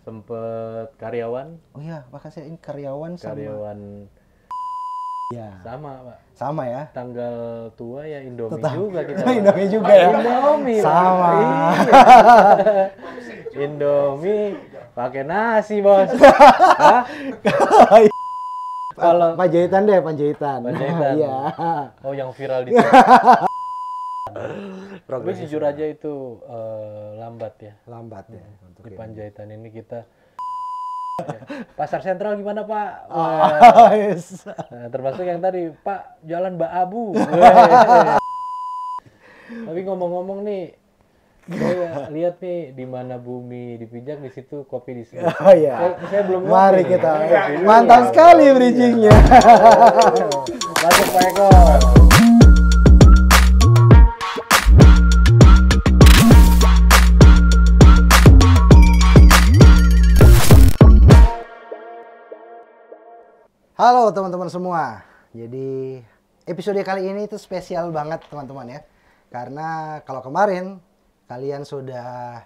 sempet karyawan oh iya bahkan saya ini karyawan, karyawan sama Ya. Sama, Pak. Sama ya. Tanggal tua ya Indomie Tetap. juga kita. Pak. Indomie oh, juga ya. Indomie. Sama. Iya. Indomie pakai nasi, Bos. Kalau Panjaitan deh, Panjaitan. Panjaitan. Iya. Oh, yang viral di tapi jujur aja itu uh, lambat ya. Lambat ya. Hmm, untuk Di Panjaitan ini, ini kita Pasar sentral gimana Pak? Oh, yes. Nah, termasuk yang tadi Pak Jalan Mbak Abu. Tapi ngomong-ngomong nih, saya lihat nih di mana bumi dipijak di situ kopi di sini. Oh iya. Saya, saya belum. Mari kita. Ya. Mantap sekali bridgingnya. Masuk Pak Eko. Halo teman-teman semua. Jadi episode kali ini itu spesial banget teman-teman ya. Karena kalau kemarin kalian sudah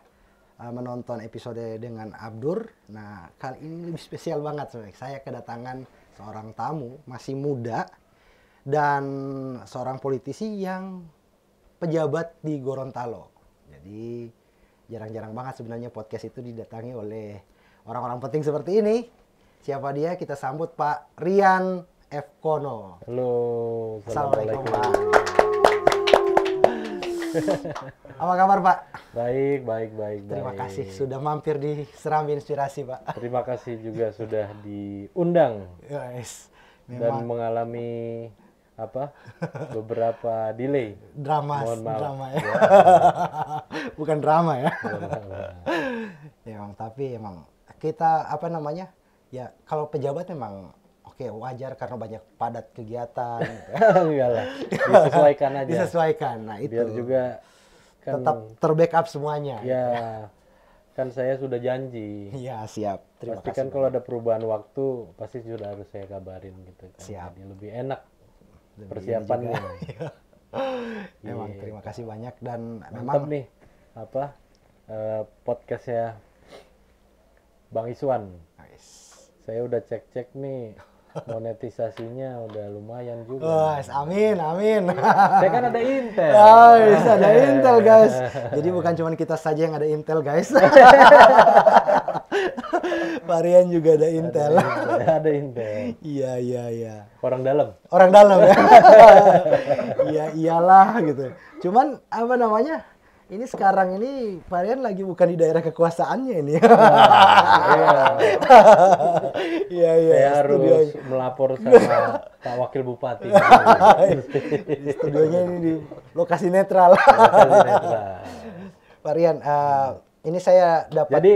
eh, menonton episode dengan Abdur, nah kali ini lebih spesial banget sebenarnya. Saya kedatangan seorang tamu masih muda dan seorang politisi yang pejabat di Gorontalo. Jadi jarang-jarang banget sebenarnya podcast itu didatangi oleh orang-orang penting seperti ini Siapa dia? Kita sambut Pak Rian F. Kono. Halo. Assalamualaikum, Pak. Apa kabar Pak? Baik, baik, baik. Terima baik. kasih sudah mampir di Serambi Inspirasi Pak. Terima kasih juga sudah diundang. Yes. Dan mengalami apa beberapa delay drama drama ya. ya, bukan drama ya. ya emang tapi emang kita apa namanya ya kalau pejabat memang oke okay, wajar karena banyak padat kegiatan gitu ya. enggak lah disesuaikan aja disesuaikan nah itu biar juga kan, tetap terbackup semuanya ya kan saya sudah janji ya siap terima pasti kan kalau ada perubahan waktu pasti sudah harus saya kabarin gitu kan. siap Jadi lebih enak lebih persiapannya ya. memang yeah. terima kasih banyak dan Mantap memang nih apa uh, podcastnya Bang Iswan saya udah cek-cek nih monetisasinya udah lumayan juga. guys amin, amin. Saya kan ada Intel. Oh, yes, ada Intel guys. Jadi bukan cuma kita saja yang ada Intel guys. Varian juga ada Intel. Ada Intel. Ada Intel. iya, iya, iya. Orang dalam. Orang dalam ya. Iya, iyalah gitu. Cuman apa namanya? ini sekarang ini varian lagi bukan di daerah kekuasaannya ini. Iya. iya iya. Saya harus studionya. melapor sama Pak Wakil Bupati. studionya ini di lokasi netral. varian, uh, hmm. ini saya dapat. Jadi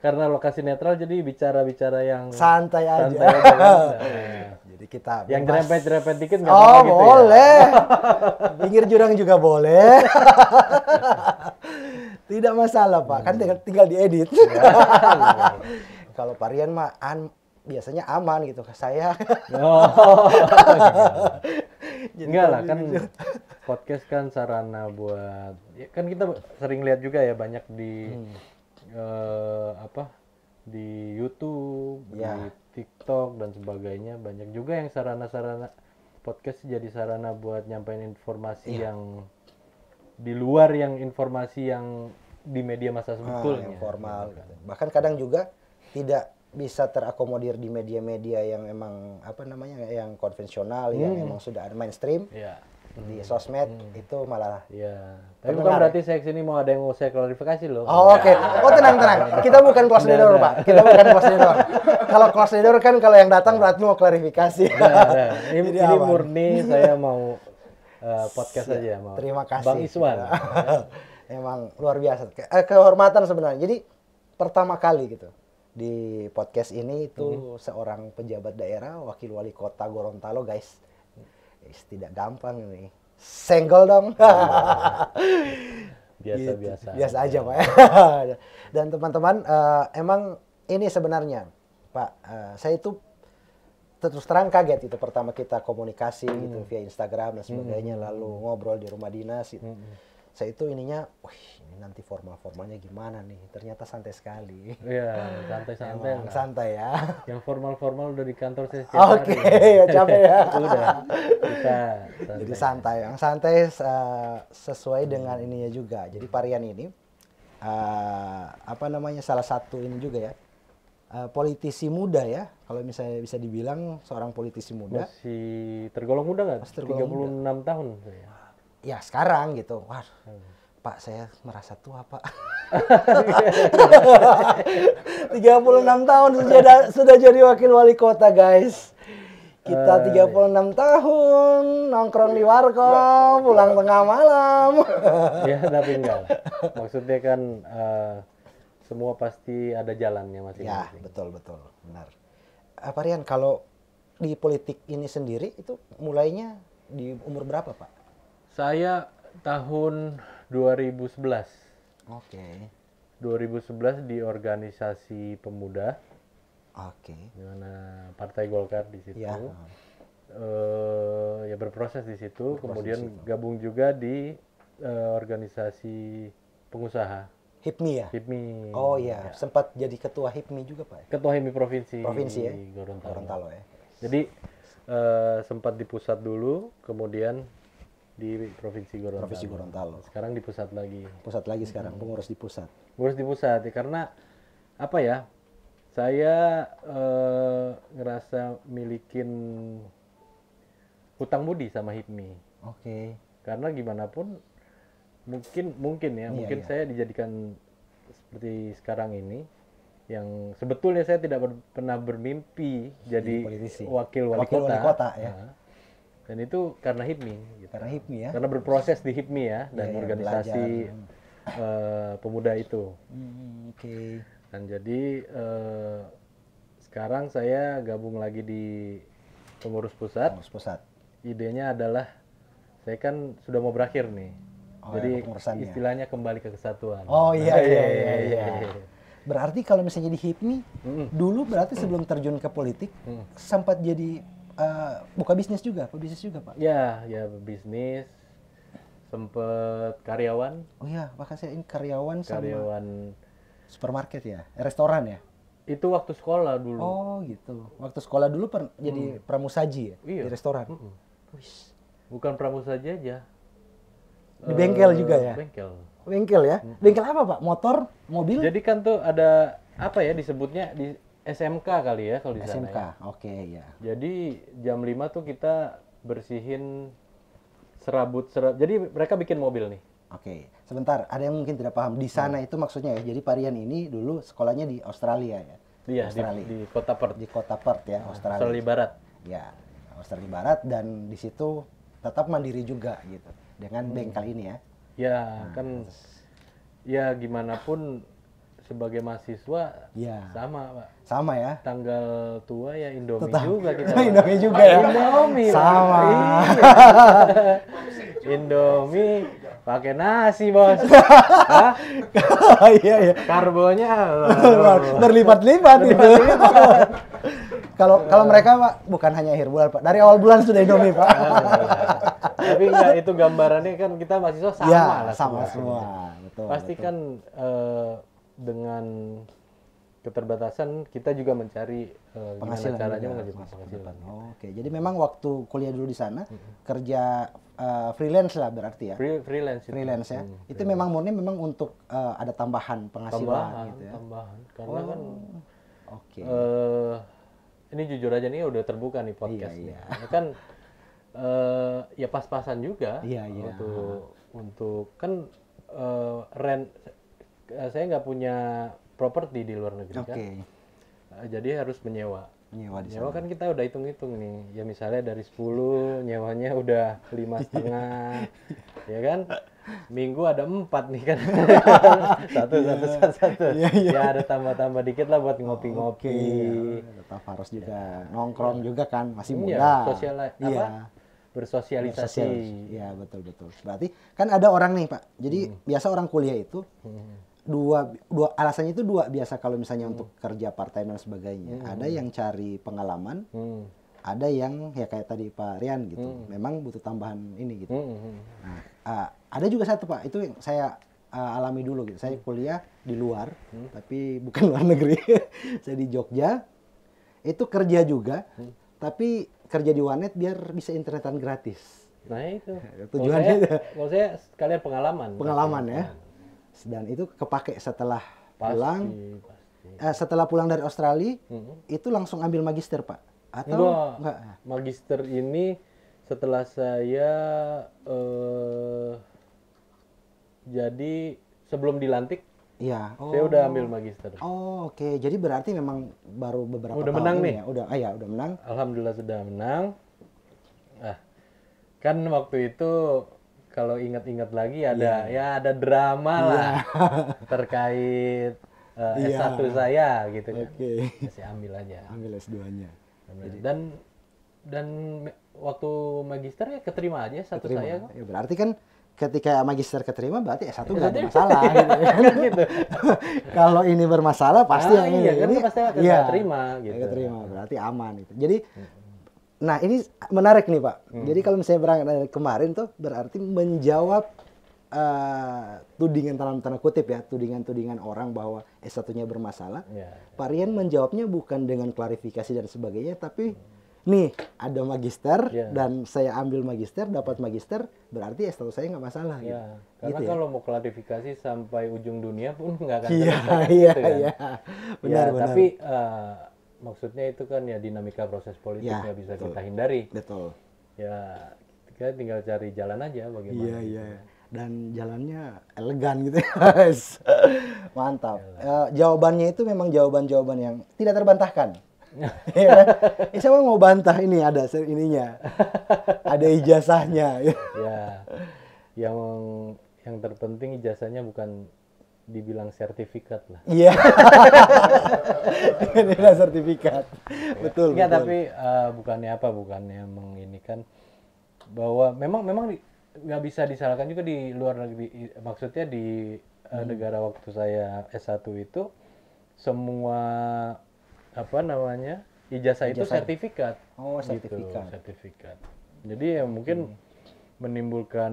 karena lokasi netral jadi bicara-bicara yang santai aja. Santai aja. Kan? Iya kita. Yang cerempet-cerempet dikit nggak oh, gitu ya? boleh. ya? Pinggir jurang juga boleh. Tidak masalah Pak, hmm. kan tinggal, tinggal diedit. Iya, iya, iya. Kalau varian mah an biasanya aman gitu ke saya. Oh. Enggak lah kan podcast kan sarana buat ya kan kita sering lihat juga ya banyak di hmm. uh, apa di YouTube, ya. di TikTok dan sebagainya banyak juga yang sarana-sarana podcast jadi sarana buat nyampein informasi ya. yang di luar yang informasi yang di media masa ah, sebetulnya. Ah, formal. Ya, Bahkan kadang juga tidak bisa terakomodir di media-media yang emang apa namanya yang konvensional hmm. yang emang sudah mainstream. Ya di sosmed hmm. itu malah. ya Tapi bukan berarti saya kesini mau ada yang mau saya klarifikasi loh. Oh, Oke. Okay. Iya. Oh tenang tenang. Kita bukan close leader nah. pak. Kita bukan kelas leader kalau kelas leader kan kalau yang datang nah. berarti mau klarifikasi. Nah, nah. Ini, ini murni saya mau uh, podcast saja. Mau. Terima kasih. Bang Iswan. Emang luar biasa. Ke eh, kehormatan sebenarnya. Jadi pertama kali gitu di podcast ini itu mm -hmm. seorang pejabat daerah, wakil wali kota Gorontalo guys Is, tidak gampang ini. Senggol dong. Ya. Gitu. Biasa-biasa. gitu. biasa aja Pak. Dan teman-teman uh, emang ini sebenarnya Pak, uh, saya itu terus terang kaget itu pertama kita komunikasi gitu hmm. gitu via Instagram dan sebagainya hmm. lalu ngobrol di rumah dinas gitu. Hmm saya itu ininya, wih ini nanti formal-formalnya gimana nih? Ternyata santai sekali. Iya, santai-santai. Emang, santai ya. Yang formal-formal udah di kantor saya Oke, ya capek ya. udah. Kita santai. Jadi santai. Yang santai uh, sesuai hmm. dengan ininya juga. Jadi varian ini uh, apa namanya salah satu ini juga ya. Uh, politisi muda ya, kalau misalnya bisa dibilang seorang politisi muda. Masih tergolong muda nggak? Tergolong 36 muda. tahun. Saya ya sekarang gitu wah Pak saya merasa tua Pak 36 tahun sudah sudah jadi wakil wali kota guys kita 36 tahun nongkrong di warko pulang tengah malam ya tapi enggak maksudnya kan uh, semua pasti ada jalannya mas. ya betul betul benar apa eh, Rian kalau di politik ini sendiri itu mulainya di umur berapa Pak saya tahun 2011. Oke. Okay. 2011 di organisasi pemuda. Oke. Okay. Di mana Partai Golkar di situ. Ya. Uh, ya berproses di situ, berproses kemudian situ. gabung juga di uh, organisasi pengusaha. HIPMI ya? HIPMI. Oh iya, ya. sempat jadi ketua HIPMI juga Pak. Ya? Ketua HIPMI provinsi. Provinsi ya? Gorontalo. Gorontalo ya. Jadi uh, sempat di pusat dulu, kemudian di provinsi Gorontalo. Provinsi Gorontalo. Sekarang di pusat lagi. Pusat lagi sekarang, hmm. pengurus di pusat. Pengurus di pusat ya karena apa ya? Saya eh, ngerasa milikin hutang budi sama Hipmi. Oke. Okay. Karena gimana pun mungkin mungkin ya, iya, mungkin iya. saya dijadikan seperti sekarang ini yang sebetulnya saya tidak ber, pernah bermimpi jadi jadi wakil wali wakil kota. Wali kota ya. Nah, dan itu karena HIPMI. Gitu. Karena HIPMI ya. Karena berproses di HIPMI ya dan ya, organisasi uh, pemuda itu. Hmm, Oke. Okay. Dan jadi uh, sekarang saya gabung lagi di pengurus pusat. Pengurus pusat. Idenya adalah saya kan sudah mau berakhir nih. Oh, ya, jadi ya, istilahnya kembali ke kesatuan. Oh iya iya, iya, iya iya. iya. Berarti kalau misalnya di HIPMI, mm -mm. dulu berarti sebelum terjun ke politik mm. sempat jadi Eh, buka bisnis juga, pebisnis juga Pak? Ya, ya bisnis, sempet karyawan. Oh iya, bahkan saya ini karyawan, karyawan sama supermarket ya, eh, restoran ya? Itu waktu sekolah dulu. Oh gitu, waktu sekolah dulu per, hmm. jadi pramusaji ya iya. di restoran? Mm -hmm. Bukan pramusaji aja. Di bengkel uh, juga ya? Bengkel. Bengkel ya? Mm -hmm. Bengkel apa Pak? Motor? Mobil? Jadi kan tuh ada apa ya disebutnya di SMK kali ya kalau di sana. SMK, ya. oke okay, ya. Jadi jam 5 tuh kita bersihin serabut serabut. Jadi mereka bikin mobil nih. Oke, okay. sebentar. Ada yang mungkin tidak paham. Di sana hmm. itu maksudnya ya. Jadi varian ini dulu sekolahnya di Australia ya. Iya, Australia. Di, di kota Perth. Di kota Perth ya, hmm, Australia. Australia Barat. Ya, Australia Barat dan di situ tetap mandiri juga gitu dengan hmm. bengkel ini ya. Ya, nah, kan ya gimana pun sebagai mahasiswa ya. sama pak sama ya tanggal tua ya Indomie Tetap. juga kita oh, pak. Indomie juga ya oh, Indomie sama iya. Indomie pakai nasi bos oh, iya iya Karbonya berlipat-lipat itu kalau kalau mereka pak bukan hanya akhir bulan pak dari awal bulan sudah Indomie pak iya, iya, tapi enggak itu gambarannya kan kita mahasiswa sama ya, lah sama semua, semua. Betul, pasti betul. kan uh, dengan keterbatasan kita juga mencari uh, penghasilan ya, caranya ya, menghasilkan penghasilan. Oh, Oke, okay. jadi memang waktu kuliah dulu di sana mm-hmm. kerja uh, freelance lah berarti ya. Free, freelance. Freelance ya. Hmm, itu freelance. memang murni memang untuk uh, ada tambahan penghasilan tambahan, gitu ya. Tambahan. Karena kan, oh. kan oke. Okay. Uh, ini jujur aja nih udah terbuka nih iya, podcast. Iya, iya. kan uh, ya pas-pasan juga iya, iya. untuk untuk kan uh, rent Eh, saya nggak punya properti di luar negeri okay. kan. Eh, jadi harus menyewa. menyewa. di Nyewa sana. kan kita udah hitung-hitung nih. Ya misalnya dari 10 nyewanya udah lima iya. setengah. ya kan? Minggu ada empat nih kan. satu, yeah. satu, satu, iya. satu. Yeah, yeah. Ya ada tambah-tambah dikit lah buat ngopi-ngopi. Oh, okay. Tetap harus ya. juga yeah. juga kan, masih iya, muda. Yeah. sosial apa? Yeah bersosialisasi. Iya betul betul. Berarti kan ada orang nih pak. Jadi hmm. biasa orang kuliah itu hmm dua dua alasannya itu dua biasa kalau misalnya hmm. untuk kerja part time dan sebagainya. Hmm. Ada yang cari pengalaman, hmm. ada yang ya kayak tadi Pak Rian gitu. Hmm. Memang butuh tambahan ini gitu. Hmm. hmm, hmm. Nah, uh, ada juga satu Pak, itu yang saya uh, alami dulu gitu. Saya hmm. kuliah di luar, hmm. tapi bukan luar negeri. saya di Jogja. Itu kerja juga, hmm. tapi kerja di Wanet biar bisa internetan gratis. Nah itu. Tujuannya. Kalau saya, kalian sekalian pengalaman. Pengalaman ya. ya dan itu kepake setelah pasti, pulang pasti. Eh, setelah pulang dari Australia hmm. itu langsung ambil magister pak atau enggak, enggak? magister ini setelah saya uh, jadi sebelum dilantik ya, Oh. Saya udah oh. ambil magister. Oh, oke. Okay. Jadi berarti memang baru beberapa udah tahun menang ya? nih. Ya? Udah, ah, ya, udah menang. Alhamdulillah sudah menang. Nah, kan waktu itu kalau ingat-ingat lagi ada yeah. ya ada drama yeah. lah terkait uh, eh, yeah. S1 saya gitu kan. Oke. Okay. Saya ambil aja. Ambil S2-nya. dan dan waktu magister ya keterima aja satu saya kok. Ya, berarti kan ketika magister keterima berarti S1 ya nggak ada masalah gitu, kan. iya, gitu. Kalau ini bermasalah pasti ah, yang iya, ini. Kan pasti akan iya, keterima gitu. Keterima berarti aman gitu. Jadi hmm. Nah ini menarik nih Pak. Hmm. Jadi kalau misalnya berangkat dari kemarin tuh berarti menjawab uh, tudingan dalam tanda kutip ya, tudingan-tudingan orang bahwa S1-nya bermasalah. Ya, ya. Pak Rian menjawabnya bukan dengan klarifikasi dan sebagainya, tapi hmm. nih ada magister ya. dan saya ambil magister, dapat magister, berarti S1 saya nggak masalah. Ya. Gitu. Karena gitu ya? kalau ya? mau klarifikasi sampai ujung dunia pun nggak akan yeah, iya iya, gitu kan. iya. Benar, ya, benar. Tapi uh, maksudnya itu kan ya dinamika proses politiknya ya, bisa betul. kita hindari. Betul. Ya kita tinggal cari jalan aja bagaimana. Iya gitu iya. Ya. Dan jalannya elegan gitu ya. Mantap. Uh, jawabannya itu memang jawaban-jawaban yang tidak terbantahkan. ya, eh, siapa mau bantah ini ada ininya, ada ijazahnya. ya, yang yang terpenting ijazahnya bukan dibilang sertifikat lah. Iya. Yeah. dibilang sertifikat. Yeah. Betul. Enggak, tapi uh, bukannya apa, bukannya menginikan bahwa memang memang nggak bisa disalahkan juga di luar negeri. Maksudnya di uh, negara waktu saya S1 itu semua apa namanya? ijazah, ijazah. itu sertifikat. Oh, gitu, sertifikat. Gitu, sertifikat. Jadi ya mungkin hmm. menimbulkan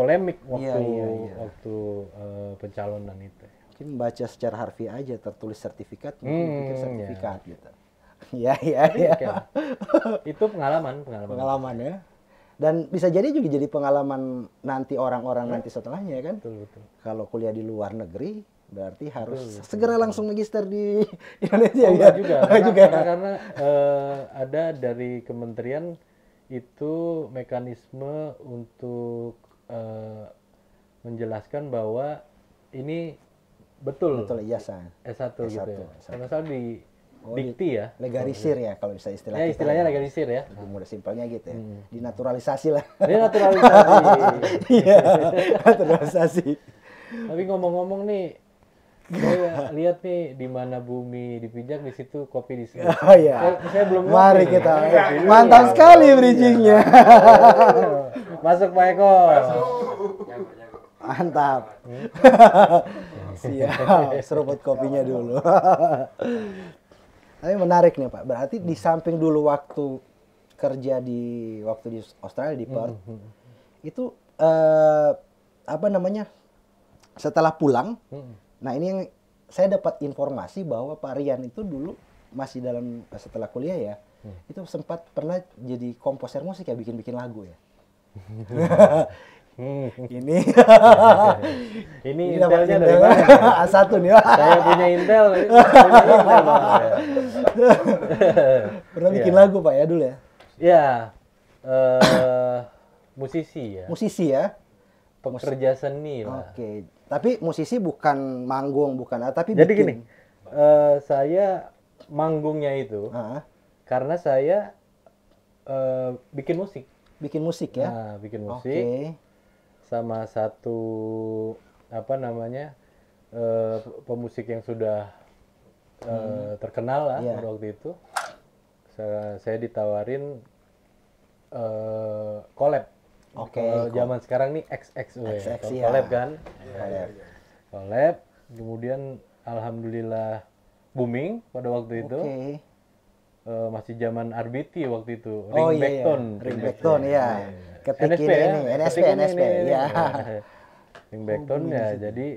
polemik iya, waktu iya, iya. waktu uh, pencalonan itu. Mungkin baca secara harfiah aja tertulis sertifikat, mungkin hmm, iya. sertifikat gitu. iya. gitu. ya, ya, ya. itu pengalaman, pengalaman. Pengalaman ya. Dan bisa jadi juga jadi pengalaman nanti orang-orang nanti hmm. setelahnya kan. Betul, betul. Kalau kuliah di luar negeri, berarti harus betul, segera langsung magister di Indonesia oh, ya. juga, oh, karena, juga. Ya? karena, karena uh, ada dari kementerian itu mekanisme untuk Eh, menjelaskan bahwa ini betul betul ijazah S1, S1 gitu ya. Karena saya di oh, dikti ya. Legalisir ya kalau bisa ya, istilahnya. ya, istilahnya kita, legalisir ya. Lebih mudah simpelnya gitu ya. Hmm. Dinaturalisasi lah. Dinaturalisasi. Iya. naturalisasi. Tapi ngomong-ngomong nih saya iya. lihat nih di mana bumi dipijak di situ kopi di sini. Oh iya. Eh, saya, belum Mari kita. Iya, iya. Mantap sekali bridgingnya. Masuk Pak Eko. Mantap. Siap. Seruput kopinya dulu. Tapi menarik nih Pak. Berarti di samping dulu waktu kerja di waktu di Australia di Perth hmm, hmm, hmm. itu eh, apa namanya setelah pulang Nah ini yang saya dapat informasi bahwa Pak Rian itu dulu masih dalam setelah kuliah ya, hmm. itu sempat pernah jadi komposer musik ya bikin-bikin lagu ya. Hmm. ini ini intelnya dari mana? A1 nih. Saya punya intel. Pernah bikin iya. lagu Pak ya dulu ya? ya Uh, musisi ya. Musisi ya. Pekerja seni lah. Oke. Okay tapi musisi bukan manggung, bukan ah, tapi Jadi bikin. gini, uh, eh, saya manggungnya itu uh -huh. karena saya uh, bikin musik. Bikin musik ya? Nah, bikin musik. Okay. Sama satu apa namanya uh, pemusik yang sudah uh, hmm. terkenal lah yeah. waktu itu. Saya, saya ditawarin uh, collab Oke. Okay, Kalau zaman sekarang nih XX XX ya. Collab kan? Iya, iya, collab. yeah. Kemudian alhamdulillah booming pada waktu itu. Oke. Okay. Uh, eh, masih zaman RBT waktu itu, oh, ringbackton. Ringback tone ya. Ketik ini, NSP, iya. NSP, oh, ya. oh, ya, jadi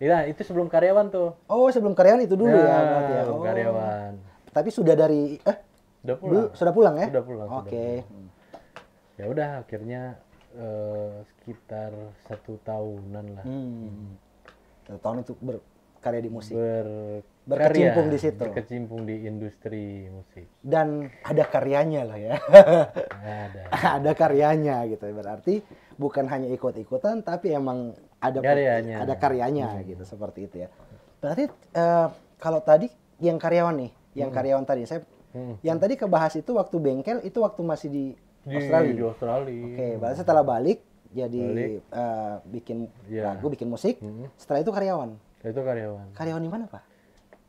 Iya, itu sebelum karyawan tuh. Oh, sebelum karyawan itu dulu ya, ya berarti ya. Sebelum oh. karyawan. Tapi sudah dari eh sudah pulang. Bu, sudah pulang ya? Sudah pulang. Oke. Okay ya udah akhirnya uh, sekitar satu tahunan lah hmm. satu tahun itu berkarya di musik Ber berkecimpung karya, di situ berkecimpung di industri musik dan ada karyanya lah ya ada ada karyanya gitu berarti bukan hanya ikut-ikutan tapi emang ada karyanya ada karyanya hmm. gitu seperti itu ya berarti uh, kalau tadi yang karyawan nih yang hmm. karyawan tadi saya hmm. yang tadi kebahas itu waktu bengkel itu waktu masih di di Australia. Di Australia. Oke, okay, setelah balik jadi Uh, bikin yeah. lagu, bikin musik. Hmm. Setelah itu karyawan. itu karyawan. Karyawan di mana, Pak?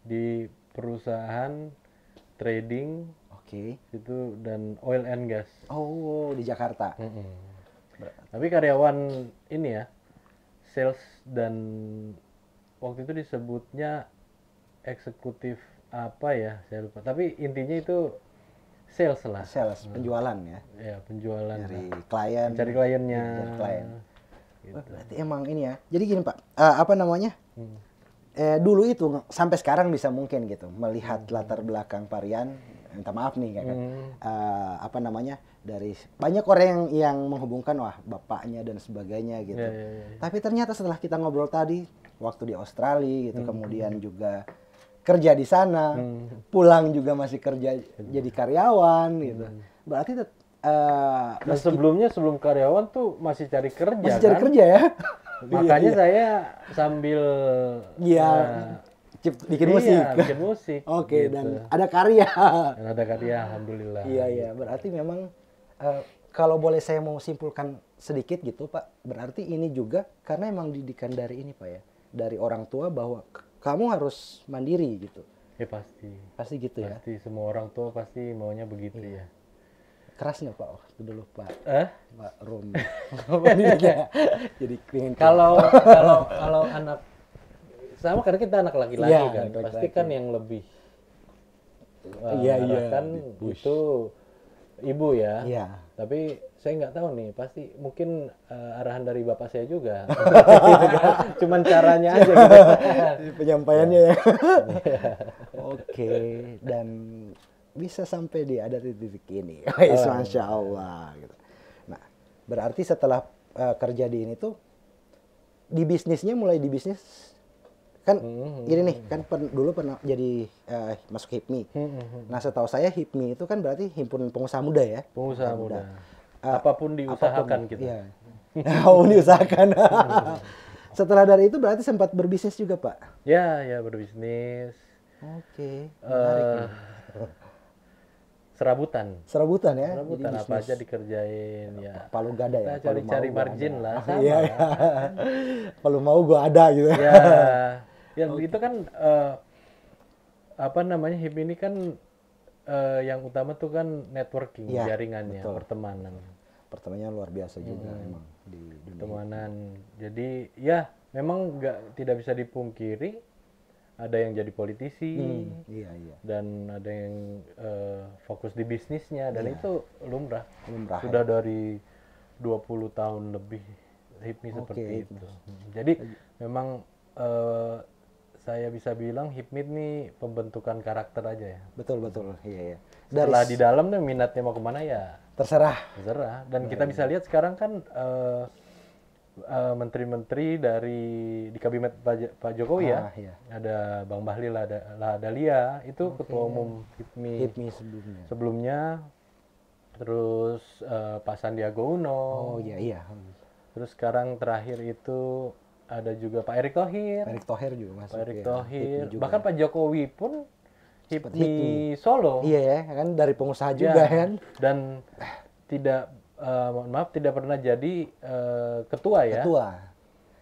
Di perusahaan trading. Oke. Okay. Itu dan oil and gas. Oh, di Jakarta. Mm -mm. Tapi karyawan ini ya, sales dan waktu itu disebutnya eksekutif apa ya saya lupa tapi intinya itu sales lah sales penjualan ya ya penjualan dari klien cari kliennya iya, klien gitu. berarti emang ini ya jadi gini pak uh, apa namanya hmm. eh, dulu itu sampai sekarang bisa mungkin gitu melihat hmm. latar belakang varian minta maaf nih ya kan hmm. uh, apa namanya dari banyak orang yang yang menghubungkan wah bapaknya dan sebagainya gitu yeah, yeah, yeah. Iya. tapi ternyata setelah kita ngobrol tadi waktu di Australia gitu hmm. kemudian juga kerja di sana, hmm. pulang juga masih kerja jadi hmm. karyawan hmm. gitu. Berarti uh, nah, sebelumnya sebelum karyawan tuh masih cari kerja masih kan? cari kerja ya. Makanya iya, saya sambil iya uh, cip, bikin iya, musik. bikin musik. Oke, okay, gitu. dan ada karya. Dan ada karya alhamdulillah. Iya, iya, berarti memang uh, kalau boleh saya mau simpulkan sedikit gitu, Pak. Berarti ini juga karena emang didikan dari ini, Pak ya. Dari orang tua bahwa kamu harus mandiri gitu ya pasti pasti gitu pasti ya pasti semua orang tua pasti maunya begitu iya. ya keras nggak pak waktu dulu pak eh? pak Rom jadi keringin. kalau kalau kalau anak sama karena kita anak laki-laki ya, kan anak pasti kan yang lebih iya uh, iya kan itu ibu ya. Iya. Tapi saya nggak tahu nih pasti mungkin uh, arahan dari bapak saya juga cuman caranya aja gitu. penyampaiannya ya, ya. oke okay. dan bisa sampai di ada di titik ini masya allah gitu nah berarti setelah uh, kerja di ini tuh di bisnisnya mulai di bisnis kan hmm, ini nih kan pen, dulu pernah jadi uh, masuk hipmi hmm, hmm, hmm. nah setahu saya hipmi itu kan berarti himpun pengusaha muda ya pengusaha muda, muda Ah, apapun diusahakan apapun, kita. Gitu. Ya. apapun oh, diusahakan. Setelah dari itu berarti sempat berbisnis juga Pak? Ya, ya berbisnis. Oke. Okay. uh, eh, ya. serabutan. Serabutan ya. Serabutan apa aja dikerjain ya. Palu gada ya. cari-cari margin lah. Iya. ya. Kalau mau gue ada gitu. Ya. Ya okay. itu kan uh, apa namanya HIP ini kan uh, yang utama tuh kan networking, ya, jaringannya, betul. pertemanan. Pertemanannya luar biasa juga memang hmm. di dunia. Pertemanan. Jadi ya memang nggak tidak bisa dipungkiri ada yang jadi politisi, hmm, iya, iya. dan ada yang uh, fokus di bisnisnya dan iya. itu lumrah. lumrah sudah ya. dari 20 tahun lebih hipmi okay, seperti itu. itu. Jadi memang uh, saya bisa bilang hipmit nih pembentukan karakter aja ya. Betul betul, iya iya. Setelah di dalam nih minatnya mau kemana ya? Terserah. Terserah. Dan iya, kita iya. bisa lihat sekarang kan uh, uh, menteri-menteri dari di kabinet Pak, Jokowi ya. ah, ya. Iya. Ada Bang Bahlil ada lah Dalia itu okay. ketua umum HIPMI, HIPMI sebelumnya. Sebelumnya terus uh, Pak Sandiaga Uno. Oh iya iya. Terus sekarang terakhir itu ada juga Pak Erick Thohir. Pak Erick Thohir juga masuk. Pak Erick ya. Thohir. Juga. Bahkan Pak Jokowi pun hipmi, hipmi Solo. Iya ya, kan dari pengusaha ya. kan. Dan tidak uh, mohon maaf tidak pernah jadi uh, ketua ya. Ketua.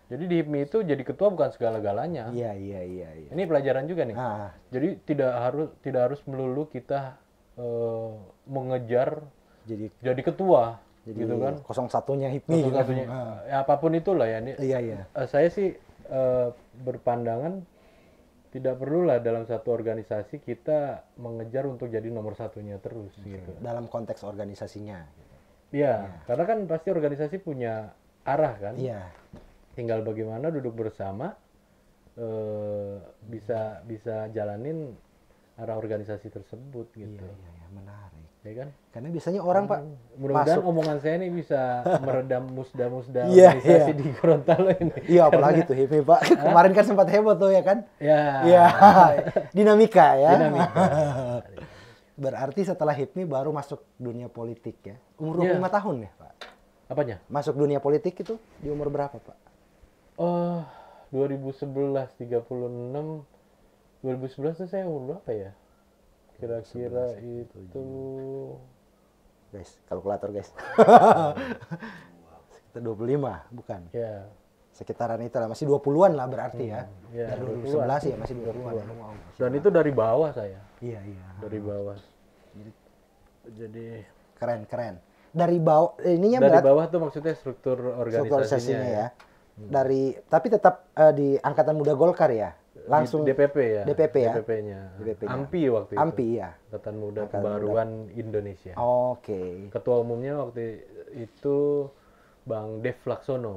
Jadi di HIPMI itu jadi ketua bukan segala-galanya. Iya, iya, iya, iya. Ini pelajaran juga nih. Ah. Jadi tidak harus tidak harus melulu kita uh, mengejar jadi jadi ketua jadi gitu kan? Kosong satunya hipmi gitu. Satunya. Ah. Ya, apapun itulah ya. Ini, iya iya. Uh, saya sih uh, berpandangan tidak perlulah dalam satu organisasi kita mengejar untuk jadi nomor satunya terus okay. gitu. Dalam konteks organisasinya. Gitu. Iya, iya. karena kan pasti organisasi punya arah kan. Iya. Tinggal bagaimana duduk bersama uh, bisa bisa jalanin arah organisasi tersebut gitu. Iya, iya, iya menarik ya kan? Karena biasanya orang hmm, pak mudah-mudahan omongan saya ini bisa meredam musda-musda yeah, yeah. di Gorontalo ini. Iya apalagi tuh HIPMI pak kemarin kan sempat heboh tuh ya kan? Ya. Iya. Yeah. Yeah. dinamika ya. Dinamika. Berarti setelah HIPMI baru masuk dunia politik ya? Umur 25 iya. yeah. tahun ya pak? Apanya? Masuk dunia politik itu di umur berapa pak? Oh uh, 2011 36 2011 tuh saya umur berapa ya? kira-kira itu guys kalkulator guys sekitar 25 bukan ya sekitaran itu lah masih 20-an lah berarti ya. hmm. ya yeah, dari 2011 ya masih 20-an 20 dan itu dari bawah saya iya iya dari bawah jadi, keren keren dari bawah ininya dari berat, bawah tuh maksudnya struktur organisasinya, struktur organisasinya ya, ya. Hmm. dari tapi tetap uh, di angkatan muda Golkar ya langsung DPP ya. DPP ya. DPP-nya. DPP AMPI waktu itu. AMPI ya. Angkatan Muda Kebaruan Indonesia. Oke. Okay. Ketua umumnya waktu itu Bang Dev Laksono.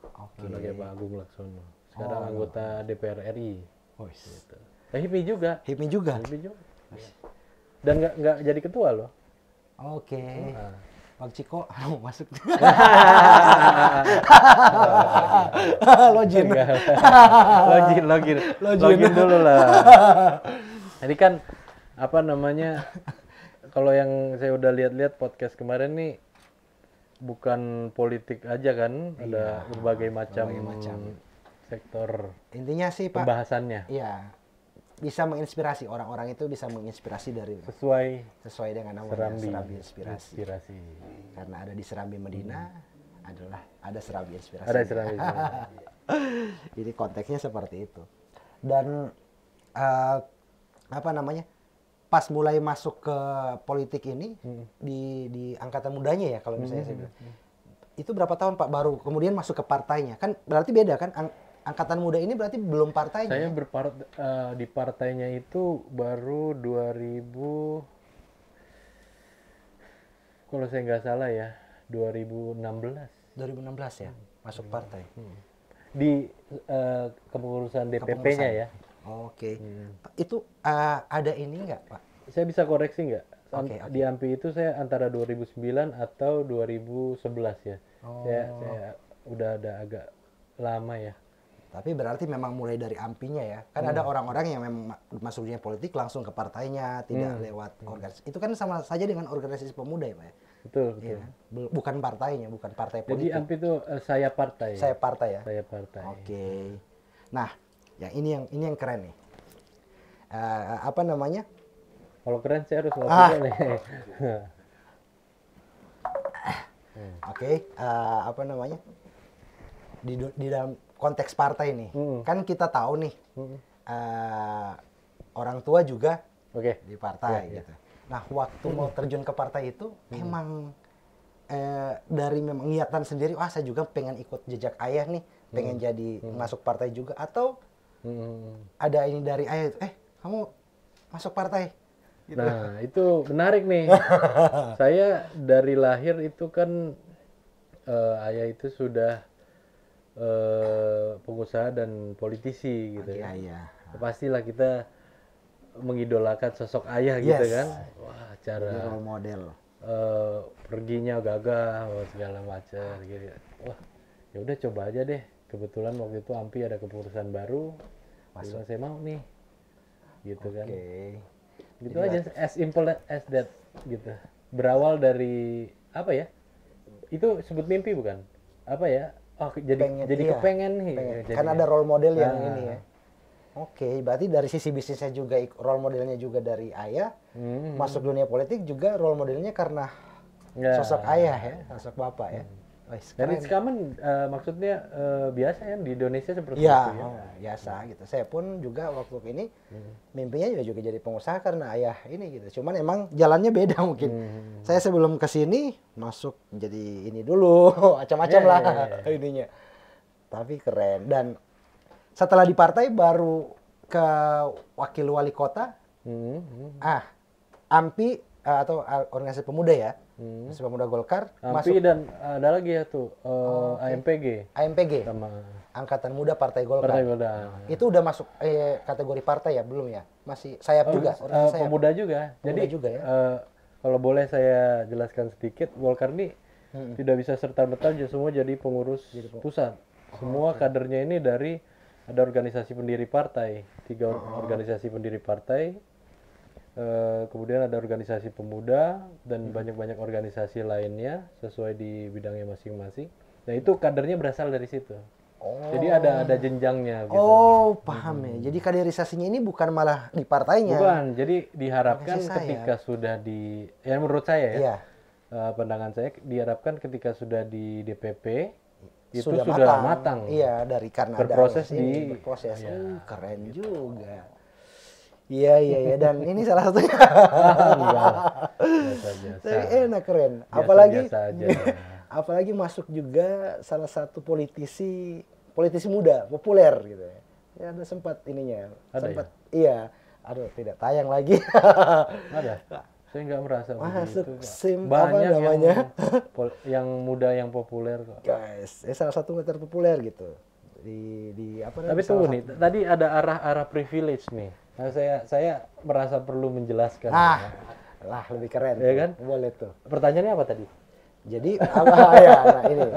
Oke. Okay. Anaknya Pak Agung Laksono. Sekarang oh. anggota DPR RI. Oh, gitu. Eh, hipmi juga. hipmi juga. Hipmi juga. Dan nggak jadi ketua loh. Oke. Okay. Nah. Bang Ciko, mau masuk. login. login, login. Login. Login dulu lah. Jadi kan apa namanya kalau yang saya udah lihat-lihat podcast kemarin nih bukan politik aja kan, iya, ada berbagai macam, berbagai macam sektor. Intinya sih Pak. Pembahasannya. Iya bisa menginspirasi orang-orang itu bisa menginspirasi dari sesuai sesuai dengan namanya serambi, serambi inspirasi. inspirasi karena ada di serambi Medina hmm. adalah ada serambi inspirasi ada serambi jadi konteksnya seperti itu dan uh, apa namanya pas mulai masuk ke politik ini hmm. di di angkatan mudanya ya kalau misalnya hmm. saya hmm, bilang hmm. itu berapa tahun Pak baru kemudian masuk ke partainya kan berarti beda kan Angkatan Muda ini berarti belum partainya. Saya ya? berpart uh, di partainya itu baru 2000 kalau saya nggak salah ya 2016. 2016 ya masuk partai. Hmm. Di uh, kepengurusan DPP-nya ya. Oh, Oke. Okay. Hmm. Itu uh, ada ini nggak Pak? Saya bisa koreksi nggak? okay, okay. di Ampi itu saya antara 2009 atau 2011 ya. Oh. Saya, saya udah ada agak lama ya. Tapi berarti memang mulai dari ampinya ya. Kan hmm. ada orang-orang yang memang masuk politik langsung ke partainya, tidak hmm. lewat hmm. organisasi. Itu kan sama saja dengan organisasi pemuda ya, Pak ya. Betul, iya. betul. Ya. Bukan partainya, bukan partai politik. Jadi ampi itu eh, saya partai. Saya partai ya. Saya partai. Oke. Okay. Nah, yang ini yang ini yang keren nih. Uh, apa namanya? Kalau keren saya harus ah. nih. Oke, okay, uh, eh, apa namanya? Di, di dalam konteks partai nih, hmm. kan kita tahu nih hmm. uh, orang tua juga okay. di partai yeah, iya. gitu. Yeah. Nah waktu hmm. mau terjun ke partai itu hmm. emang uh, dari memang niatan sendiri, wah saya juga pengen ikut jejak ayah nih, pengen hmm. jadi hmm. masuk partai juga atau hmm. ada ini dari ayah, eh kamu masuk partai? Gitu. Nah itu menarik nih. saya dari lahir itu kan uh, ayah itu sudah uh, pengusaha dan politisi gitu okay, iya, ya. Ayah. Pastilah kita mengidolakan sosok ayah gitu yes. gitu kan. Wah, cara role model. Uh, perginya gagah segala macam gitu. Wah, ya udah coba aja deh. Kebetulan waktu itu Ampi ada keputusan baru. Masuk saya mau nih. Gitu okay. kan. Gitu Jadi aja as simple as that gitu. Berawal dari apa ya? Itu sebut mimpi bukan? Apa ya? oh jadi pengen, jadi iya, kepengen nih pengen. kan ada role model yang ah. ini ya oke okay, berarti dari sisi bisnisnya juga role modelnya juga dari ayah hmm. masuk dunia politik juga role modelnya karena yeah. sosok ayah ya sosok bapak ya hmm Wais, Dan it's common uh, maksudnya uh, biasa ya di Indonesia seperti ya, itu ya. Oh, biasa hmm. gitu. Saya pun juga waktu ini hmm. mimpinya juga juga jadi pengusaha karena ayah ini gitu. Cuman emang jalannya beda mungkin. Hmm. hmm, hmm. Saya sebelum ke sini masuk jadi ini dulu, macam-macam yeah, lah yeah, yeah, yeah. ininya. Tapi keren dan setelah di partai baru ke wakil wali kota. Hmm. hmm ah, AMPI eh, atau organisasi pemuda ya hmm. Sepak Muda Golkar Ampi nah, masuk dan ada lagi ya tuh uh, oh, okay. AMPG AMPG sama Angkatan Muda Partai Golkar Partai Muda. Nah, itu udah masuk eh, kategori partai ya belum ya masih sayap oh, juga uh, sayap. pemuda juga pemuda jadi juga ya uh, kalau boleh saya jelaskan sedikit Golkar ini hmm. tidak bisa serta merta semua jadi pengurus jadi, pusat oh, semua okay. kadernya ini dari ada organisasi pendiri partai tiga oh. oh. organisasi pendiri partai Eh, kemudian ada organisasi pemuda dan hmm. banyak-banyak hmm. organisasi lainnya sesuai di bidangnya masing-masing. Nah itu kadernya berasal dari situ. Oh. Jadi ada ada oh. jenjangnya. Gitu. Oh paham ya. hmm. ya. Jadi kaderisasinya ini bukan malah di partainya. Bukan. Jadi diharapkan ketika sudah di, ya menurut saya ya, ya. Uh, pandangan saya diharapkan ketika sudah di DPP itu sudah, matang. matang. Iya dari karena berproses di berproses. Ya. Oh, keren juga. Iya iya iya dan ini salah satunya. biasa, biasa. Tapi enak keren. Biasa, apalagi biasa aja. apalagi masuk juga salah satu politisi politisi muda populer gitu ya. Ya ada sempat ininya. Ada sempat ya? iya. Aduh tidak tayang lagi. ada. Saya nggak merasa masuk begitu, sim Banyak apa namanya? Yang, yang muda yang populer kok. Guys, eh, salah satu yang terpopuler gitu. Di, di apa Tapi tunggu nih, tadi ada arah-arah privilege nih Nah, saya saya merasa perlu menjelaskan. Ah, ya. lah lebih keren. Ya kan? Boleh tuh. Pertanyaannya apa tadi? Jadi apa ya? Nah ini.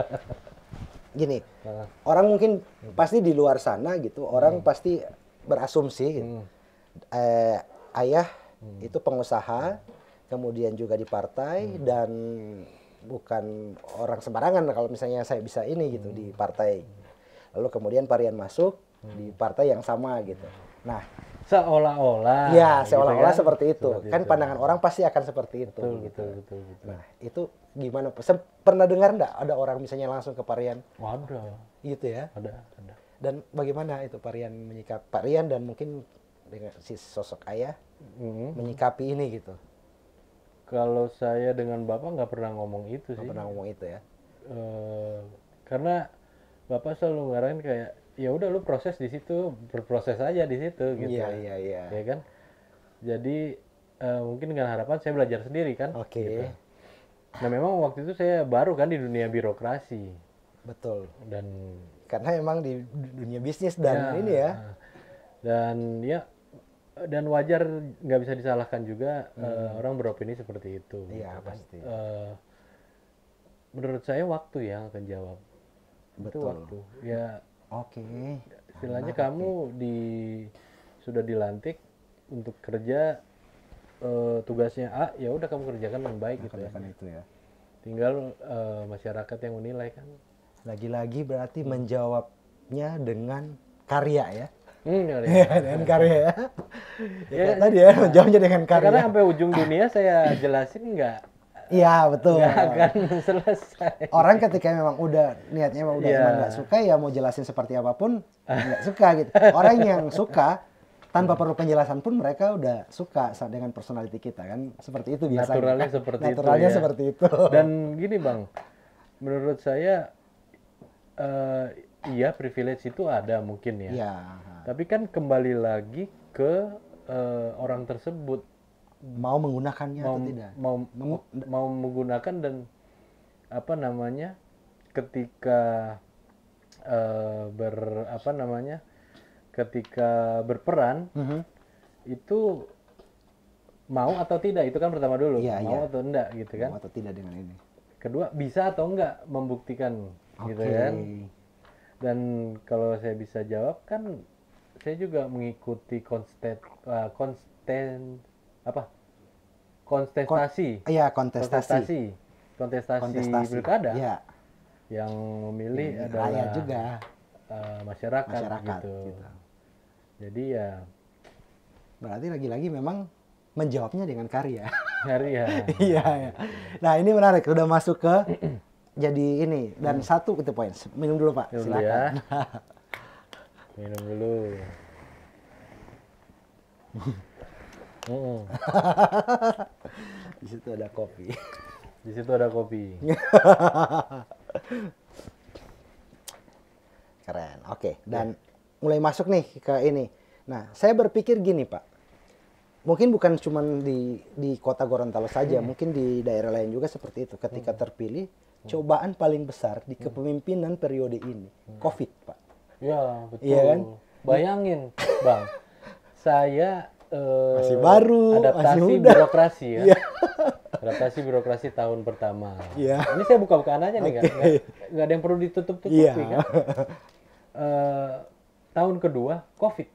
Gini, nah. orang mungkin hmm. pasti di luar sana gitu, orang hmm. pasti berasumsi gitu. hmm. eh, ayah hmm. itu pengusaha, kemudian juga di partai hmm. dan bukan orang sembarangan kalau misalnya saya bisa ini gitu hmm. di partai. Lalu kemudian varian masuk hmm. di partai yang sama gitu. Hmm Nah, seolah-olah. Iya, gitu ya, seolah-olah gitu kan? seperti itu. Seperti kan itu. pandangan orang pasti akan seperti itu. Betul, gitu. betul, betul, betul. Nah, itu gimana? Sem pernah dengar nggak ada orang misalnya langsung ke Parian? Ada. Gitu ya? Ada, ada. Dan bagaimana itu Parian menyikap Parian dan mungkin dengan si sosok ayah hmm. menyikapi ini gitu? Kalau saya dengan bapak nggak pernah ngomong itu gak sih. Nggak pernah ngomong itu ya? Uh, karena bapak selalu ngarahin kayak ya udah lu proses di situ berproses aja di situ gitu iya kan. iya iya ya kan jadi uh, mungkin dengan harapan saya belajar sendiri kan oke okay. gitu. nah memang waktu itu saya baru kan di dunia birokrasi betul dan karena emang di dunia bisnis dan ya, ini ya dan ya dan wajar nggak bisa disalahkan juga hmm. uh, orang beropini seperti itu. Iya gitu kan. pasti. Uh, menurut saya waktu ya akan jawab. Betul. Itu waktu. Ya Oke. Okay. Istilahnya Anak, kamu di sudah dilantik untuk kerja e, tugasnya A, ya udah kamu kerjakan yang baik gitu ya. itu ya. Tinggal e, masyarakat yang menilai kan. Lagi-lagi berarti menjawabnya dengan karya ya. Hmm, ya, dengan karya ya. ya, ya tadi ya, ya, menjawabnya dengan karya. Karena sampai ujung dunia saya jelasin nggak Iya betul. Ya, kan selesai. Orang ketika memang udah niatnya memang udah yeah. nggak suka ya mau jelasin seperti apapun nggak suka gitu. Orang yang suka tanpa perlu penjelasan pun mereka udah suka dengan personality kita kan seperti itu biasanya. Naturalnya seperti Naturalnya itu. Naturalnya iya. seperti itu. Dan gini bang, menurut saya uh, iya privilege itu ada mungkin ya. Iya. Tapi kan kembali lagi ke uh, orang tersebut mau menggunakannya mau, atau tidak mau Meng mau menggunakan dan apa namanya ketika uh, ber apa namanya ketika berperan mm -hmm. itu mau atau tidak itu kan pertama dulu ya, mau ya. atau enggak gitu kan mau atau tidak dengan ini kedua bisa atau enggak membuktikan okay. gitu kan dan kalau saya bisa jawab kan saya juga mengikuti konstet uh, eh, konsten apa kontestasi Kon, iya kontestasi kontestasi, kontestasi pilkada ya. yang memilih ya, adalah rakyat juga uh, masyarakat, masyarakat gitu. gitu jadi ya berarti lagi-lagi memang menjawabnya dengan karya karya iya ya. nah ini menarik udah masuk ke jadi ini dan hmm. satu itu poin minum dulu pak minum silakan ya. minum dulu Oh. di situ ada kopi. Di situ ada kopi. Keren. Oke, dan yeah. mulai masuk nih ke ini. Nah, saya berpikir gini, Pak. Mungkin bukan cuma di di Kota Gorontalo saja, hmm. mungkin di daerah lain juga seperti itu. Ketika hmm. terpilih, hmm. cobaan paling besar di hmm. kepemimpinan periode ini, hmm. Covid, Pak. Ya, iya, kan? betul. ya, kan? Bayangin, Bang. saya uh, masih baru, adaptasi masih muda. birokrasi ya. Yeah. adaptasi birokrasi tahun pertama. Yeah. Ini saya buka-bukaan aja nih okay. kan. Nggak, ada yang perlu ditutup-tutupi yeah. kan. Uh, tahun kedua Covid.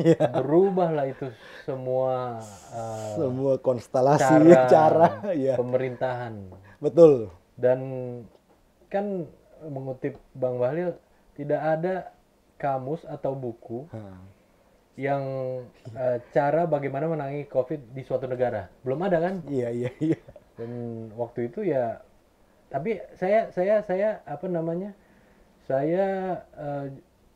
Yeah. Berubahlah itu semua uh, semua konstelasi cara, cara yeah. pemerintahan. Betul. Dan kan mengutip Bang Bahlil tidak ada kamus atau buku hmm yang uh, cara bagaimana menangi COVID di suatu negara. Belum ada kan? Iya, iya, iya. Dan waktu itu ya tapi saya saya saya apa namanya? Saya uh,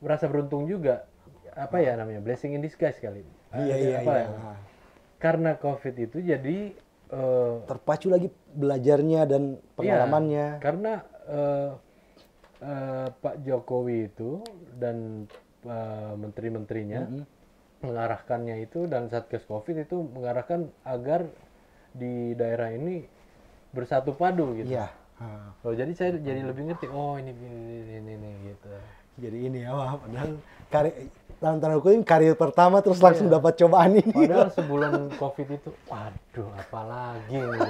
merasa beruntung juga apa ya namanya? blessing in disguise kali. Uh, iya, iya, iya. Ya? Karena COVID itu jadi uh, terpacu lagi belajarnya dan iya, pengalamannya. Iya, karena uh, uh, Pak Jokowi itu dan uh, menteri-menterinya mm -hmm mengarahkannya itu dan Satgas Covid itu mengarahkan agar di daerah ini bersatu padu gitu. Iya. Oh, jadi saya jadi lebih ngerti. Oh, ini ini ini, ini gitu. Jadi ini ya, wah, padahal kari, lantaran tanda ini karir pertama terus langsung iya. dapat cobaan ini. Padahal sebulan Covid itu, waduh, apalagi Ini,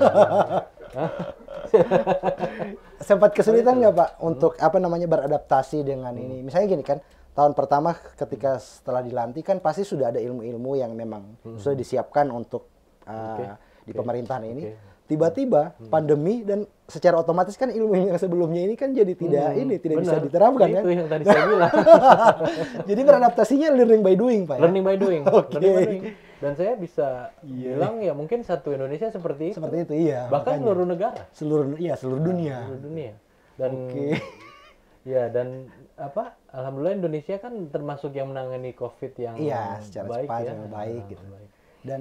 Sempat kesulitan gitu. nggak Pak untuk apa namanya beradaptasi dengan hmm. ini? Misalnya gini kan, tahun pertama ketika setelah dilantik kan pasti sudah ada ilmu-ilmu yang memang hmm. sudah disiapkan untuk uh, okay. di okay. pemerintahan ini. Tiba-tiba hmm. hmm. pandemi dan secara otomatis kan ilmu yang sebelumnya ini kan jadi tidak hmm. ini tidak Benar. bisa diterapkan itu Itu kan? yang tadi saya bilang. jadi beradaptasinya learning by doing, Pak. Ya? Learning by doing. okay. Dan saya bisa yeah. bilang ya mungkin satu Indonesia seperti itu. Seperti itu, iya. Bahkan makanya. seluruh negara. Seluruh iya, seluruh dunia. Seluruh dunia. Dan okay. Ya, dan apa alhamdulillah Indonesia kan termasuk yang menangani COVID yang iya secara baik cepat ya. yang baik nah, gitu baik. dan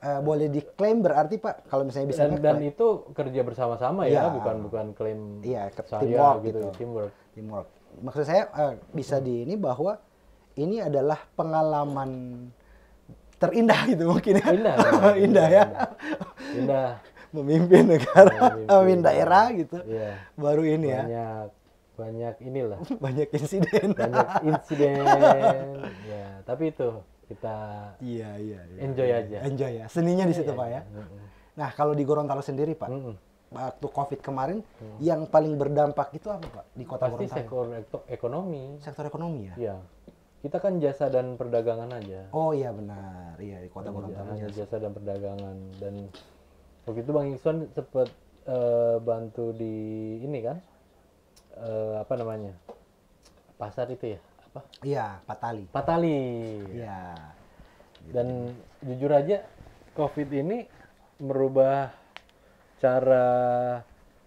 uh, boleh diklaim berarti pak kalau misalnya bisa dan, dan itu kerja bersama-sama ya, ya bukan bukan klaim iya teamwork gitu, gitu teamwork teamwork maksud saya uh, bisa di ini bahwa ini adalah pengalaman terindah gitu mungkin ya indah indah ya indah memimpin negara memimpin, daerah gitu yeah. baru ini ya. Banyak. ya banyak inilah banyak insiden banyak insiden ya tapi itu kita iya iya, iya enjoy iya. aja enjoy ya seninya di situ iya, pak ya iya. iya. nah kalau di Gorontalo sendiri pak mm waktu covid kemarin mm. yang paling berdampak itu apa pak di kota pasti Gorontalo sektor ekonomi sektor ekonomi ya iya kita kan jasa dan perdagangan aja oh iya benar iya di kota iya, Gorontalo jasa. jasa dan perdagangan dan waktu itu bang Ikson sempat uh, eh, bantu di ini kan uh, apa namanya pasar itu ya apa iya patali patali iya dan gitu. jujur aja covid ini merubah cara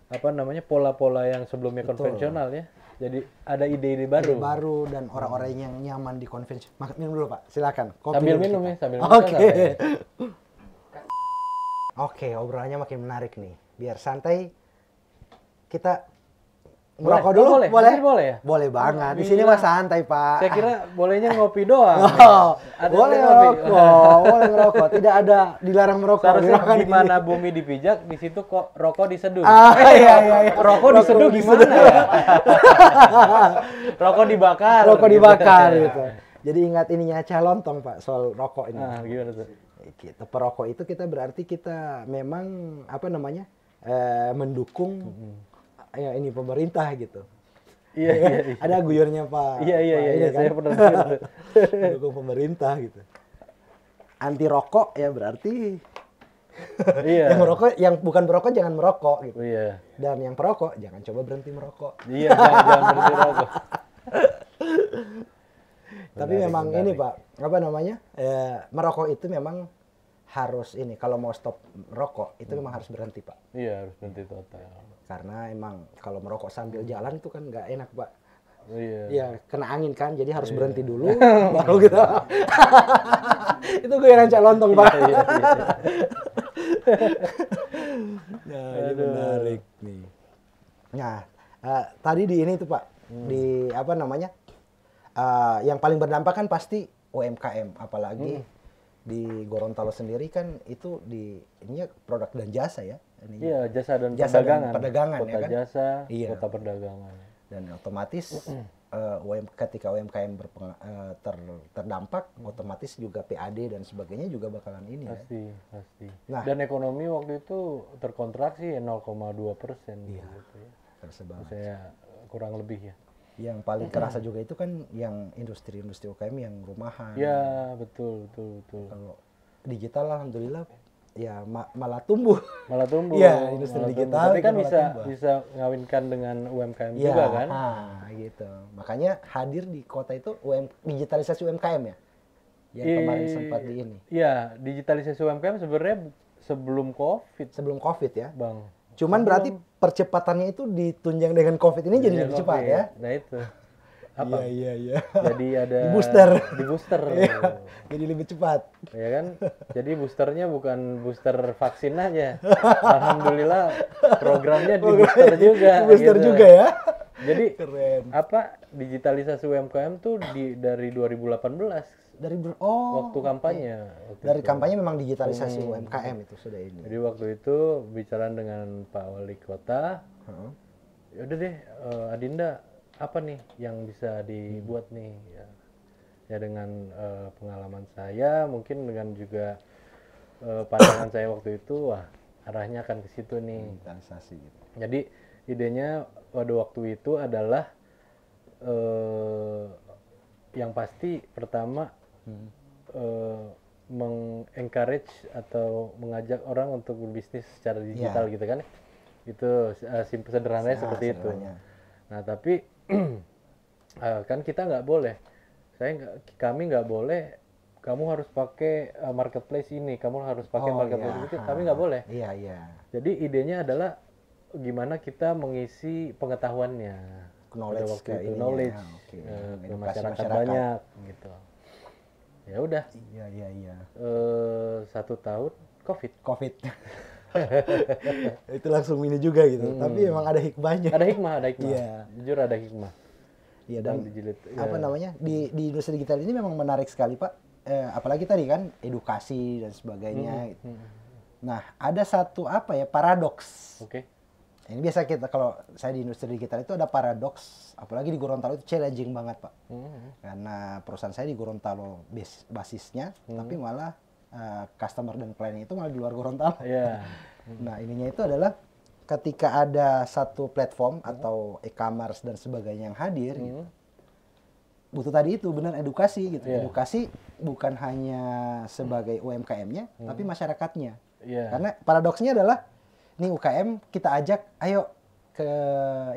apa namanya pola-pola yang sebelumnya Betul. konvensional ya jadi ada ide-ide baru ide baru dan orang-orang yang nyaman di konvensional makan minum dulu pak silakan Kopi sambil minum ya sambil oke oke obrolannya makin menarik nih biar santai kita Ngerokok dulu? boleh? Boleh. boleh ya? Boleh banget. Di sini mah santai, Pak. Saya kira bolehnya ngopi doang. Oh, ya. boleh Rokok. boleh ngerokok. Tidak ada dilarang merokok. di mana bumi dipijak, di situ kok rokok diseduh. Ah, iya, iya, iya. Rokok diseduh gimana ya? rokok dibakar. Rokok dibakar iya. gitu. Jadi ingat ininya calontong, Pak, soal rokok ini. Ah, gimana tuh? Kita gitu, perokok itu kita berarti kita memang apa namanya? Eh, mendukung ya ini pemerintah gitu. Iya, ya kan? iya, iya. Ada guyurnya Pak. Iya, iya, Pak, iya, iya, kan? saya pernah Dukung pemerintah gitu. Anti rokok ya berarti iya. yang merokok yang bukan merokok jangan merokok gitu. Iya. Dan yang perokok jangan coba berhenti merokok. Iya, jangan, berhenti merokok. Tapi menarik, memang menarik. ini Pak, apa namanya? E, merokok itu memang harus ini kalau mau stop rokok itu hmm. memang harus berhenti Pak. Iya, harus berhenti total karena emang kalau merokok sambil jalan itu kan nggak enak pak oh, Iya. Ya, kena angin kan, jadi harus iya. berhenti dulu, iya, baru kita. Iya. itu gue yang rancak lontong pak. Iya, iya nah, ini menarik nih. Nah, uh, tadi di ini tuh pak, hmm. di apa namanya? Uh, yang paling berdampak kan pasti UMKM, apalagi hmm. di Gorontalo sendiri kan itu di ini ya produk dan jasa ya ini Iya, ya. jasa dan jasa perdagangan. Dan perdagangan ya kota ya kan? jasa, iya. kota perdagangan. Dan otomatis uh, UM, ketika UMKM berpeng, uh, ter, terdampak, hmm. otomatis juga PAD dan sebagainya juga bakalan ini. Ya. Pasti, ya. pasti. Nah, dan ekonomi waktu itu terkontraksi 0,2 persen. Iya, gitu tersebar Saya kurang lebih ya yang paling kerasa juga itu kan yang industri-industri UKM yang rumahan. Ya betul betul betul. Kalau digital alhamdulillah ya ma malah tumbuh. Malah tumbuh. ya industri malah digital. Tumbuh. Tapi kan bisa tumbuh. bisa ngawinkan dengan UMKM ya, juga kan? Ah, gitu. Makanya hadir di kota itu UM, digitalisasi UMKM ya. Yang iya, kemarin sempat di ini. ya digitalisasi UMKM sebenarnya sebelum Covid. Sebelum Covid ya. Bang. Cuman sebelum, berarti percepatannya itu ditunjang dengan Covid ini iya, jadi lebih cepat ya. Nah itu apa? Iya iya iya. Jadi ada di booster. Di booster. Iya. Jadi lebih cepat. Iya kan? Jadi boosternya bukan booster vaksin aja. Alhamdulillah programnya di booster juga. Di booster gitu. juga ya. Jadi Keren. apa digitalisasi UMKM tuh di dari 2018 dari oh waktu kampanye waktu dari itu. kampanye memang digitalisasi hmm. UMKM itu sudah ini. Jadi waktu itu bicara dengan Pak Wali Kota, hmm. ya udah deh uh, Adinda apa nih yang bisa dibuat nih ya, ya dengan uh, pengalaman saya mungkin dengan juga uh, pandangan saya waktu itu wah arahnya akan ke situ nih digitalisasi gitu. jadi idenya pada waktu itu adalah uh, yang pasti pertama hmm. uh, mengencourage atau mengajak orang untuk berbisnis secara digital ya. gitu kan itu uh, sederhananya ya, seperti sederhananya. itu nah tapi uh, kan kita nggak boleh saya gak, kami nggak boleh kamu harus pakai eh, marketplace ini kamu harus pakai oh, marketplace iya. itu kami nggak boleh iya iya jadi idenya adalah gimana kita mengisi pengetahuannya knowledge pada waktu itu knowledge okay. uh, eh, ke masyarakat, masyarakat banyak gitu ya udah iya iya iya uh, satu tahun covid covid itu langsung ini juga gitu. Hmm. Tapi emang ada hikmahnya. Ada hikmah, ada hikmah. Iya. Jujur ada hikmah. Iya dan dijilid, apa iya. namanya di di industri digital ini memang menarik sekali pak. Eh, apalagi tadi kan edukasi dan sebagainya. Hmm. Gitu. Nah ada satu apa ya paradoks. Oke. Okay. Ini biasa kita kalau saya di industri digital itu ada paradoks, apalagi di Gorontalo itu challenging banget pak, hmm. hmm. karena perusahaan saya di Gorontalo basisnya, hmm. tapi malah Eh, customer dan klien itu malah di luar Gorontalo. Yeah. Nah ininya itu adalah ketika ada satu platform hmm. atau e-commerce dan sebagainya yang hadir, hmm. gitu, butuh tadi itu benar edukasi gitu. Yeah. Edukasi bukan hanya sebagai hmm. UMKM-nya, hmm. tapi masyarakatnya. Yeah. Karena paradoksnya adalah ini UKM kita ajak, ayo ke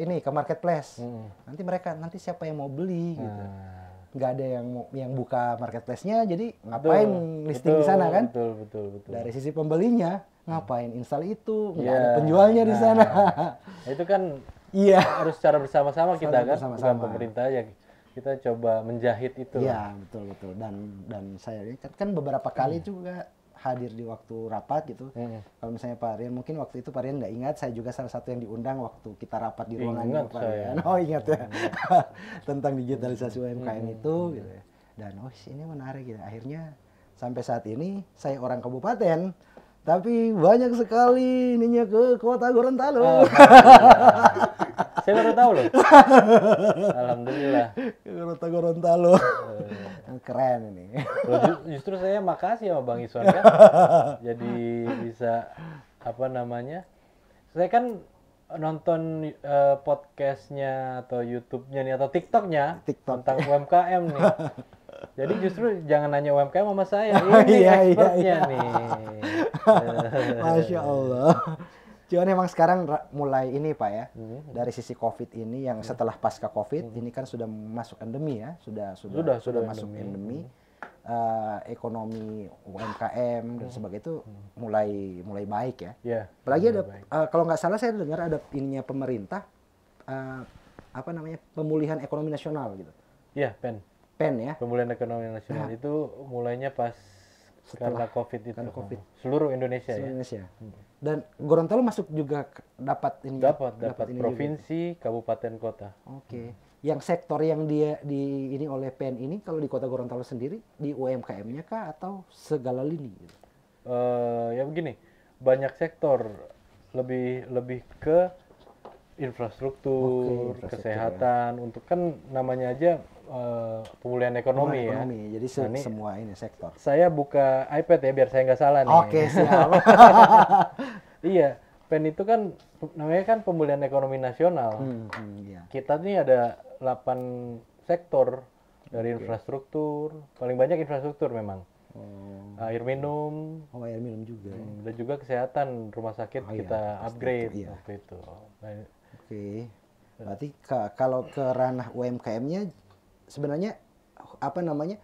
ini ke marketplace. Hmm. Nanti mereka nanti siapa yang mau beli gitu. Nah nggak ada yang yang buka marketplace-nya jadi ngapain betul, listing betul, di sana kan betul betul betul dari sisi pembelinya ngapain install itu nggak yeah. ada penjualnya nah, di sana nah, itu kan iya yeah. harus secara bersama-sama kita kan bersama -sama. bukan pemerintah ya kita coba menjahit itu ya yeah, betul betul dan dan saya kan beberapa kali hmm. juga hadir di waktu rapat gitu. -hmm. Kalau misalnya Pak Rian, mungkin waktu itu Pak Rian nggak ingat, saya juga salah satu yang diundang waktu kita rapat di ruangan ingat Pak Rian. Oh ingat ya, tentang digitalisasi UMKM -hmm. itu gitu ya. Dan oh ini menarik ya Akhirnya sampai saat ini saya orang kabupaten tapi banyak sekali ininya ke kota Gorontalo. Oh, Saya baru tahu loh. Alhamdulillah. Kota Gorontalo. Eh. Keren ini. justru saya makasih sama Bang Iswan kan. Jadi bisa apa namanya? Saya kan nonton uh, podcastnya atau YouTube-nya nih atau TikTok-nya TikTok. tentang UMKM nih. Jadi justru jangan nanya UMKM sama saya. Oh, ini iya, iya, expertnya iya, iya. nih. Masya Allah. Cuman emang sekarang mulai ini Pak ya, hmm. dari sisi COVID ini yang hmm. setelah pasca COVID hmm. ini kan sudah masuk endemi ya, sudah sudah sudah, sudah, masuk endemi. Hmm. endemi. Uh, ekonomi UMKM hmm. dan sebagainya itu hmm. mulai mulai baik ya. Yeah, Apalagi ada uh, kalau nggak salah saya dengar ada ininya pemerintah uh, apa namanya pemulihan ekonomi nasional gitu. Iya, yeah, PEN. PEN ya. Pemulihan ekonomi nasional nah. itu mulainya pas setelah karena covid itu karena COVID. Hmm. seluruh Indonesia seluruh ya. Indonesia ya? dan Gorontalo masuk juga dapat ini ya? dapat dapat, dapat ini provinsi juga. kabupaten kota oke okay. Hmm. yang sektor yang dia di ini oleh PN ini kalau di kota Gorontalo sendiri di UMKM-nya kah atau segala lini gitu? uh, ya begini banyak sektor lebih lebih ke infrastruktur, okay, infrastruktur ya. kesehatan ya. untuk kan namanya aja Eh, pemulihan ekonomi, ya. ekonomi ya. Jadi se nah, semua ini sektor. Saya buka iPad ya biar saya nggak salah nih. Oke, siap. iya, PEN itu kan namanya kan pemulihan ekonomi nasional. Hmm, hmm iya. Kita nih ada 8 sektor dari okay. infrastruktur, paling banyak infrastruktur memang. Hmm. Air minum, oh air minum juga. Ya. Hmm, dan juga kesehatan rumah sakit oh, iya, kita iya, upgrade iya. itu. Oke. Okay. Nah, Berarti kalau ke ranah UMKM-nya sebenarnya apa namanya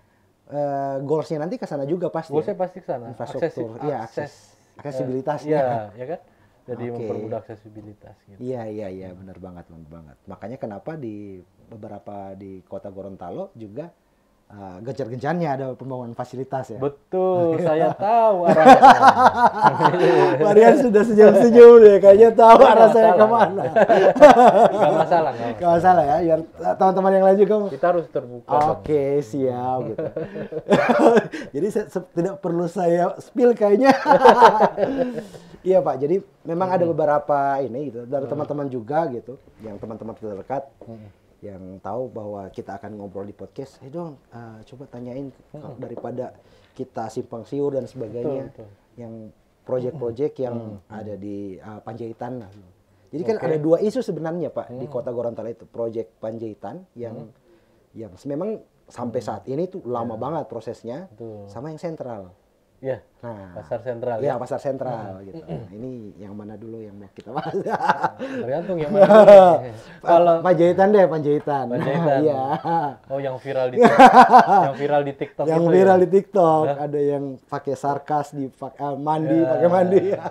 uh, goalsnya nanti ke sana juga pasti. Goalsnya ya? pasti ke sana. Infrastruktur, ya akses, aksesibilitasnya. Iya, ya kan? Jadi okay. mempermudah aksesibilitas. Gitu. Iya, iya, iya, benar banget, benar banget. Makanya kenapa di beberapa di kota Gorontalo juga uh, gencar-gencarnya ada pembangunan fasilitas ya. Betul, saya tahu saya. Marian sudah senyum-senyum deh, kayaknya tahu gak arah saya kemana. gak masalah, gak masalah. Gak masalah ya, biar teman-teman yang lain juga. Kita harus terbuka. Oke, okay, siap. Gitu. jadi saya, tidak perlu saya spill kayaknya. Iya Pak, jadi memang hmm. ada beberapa ini gitu dari hmm. teman-teman hmm. juga gitu, yang teman-teman terdekat. Hmm yang tahu bahwa kita akan ngobrol di podcast, hey dong, uh, coba tanyain hmm. daripada kita simpang siur dan sebagainya, betul, betul. yang proyek-proyek hmm. yang hmm. ada di uh, Panjaitan. Lah. Jadi okay. kan ada dua isu sebenarnya Pak hmm. di Kota Gorontalo itu, proyek Panjaitan yang hmm. yang memang sampai hmm. saat ini tuh lama hmm. banget prosesnya, betul. sama yang sentral. Iya. nah, pasar sentral. Iya, ya. pasar sentral nah. gitu. Nah, ini yang mana dulu yang mau kita bahas? Tergantung yang mana. Kalau Panjaitan deh, Panjaitan. Panjaitan. Iya. Oh, yang viral di yang viral di TikTok. Yang ya? viral ya? di TikTok, nah. ada yang pakai sarkas di uh, mandi, ya. pakai mandi. Ya.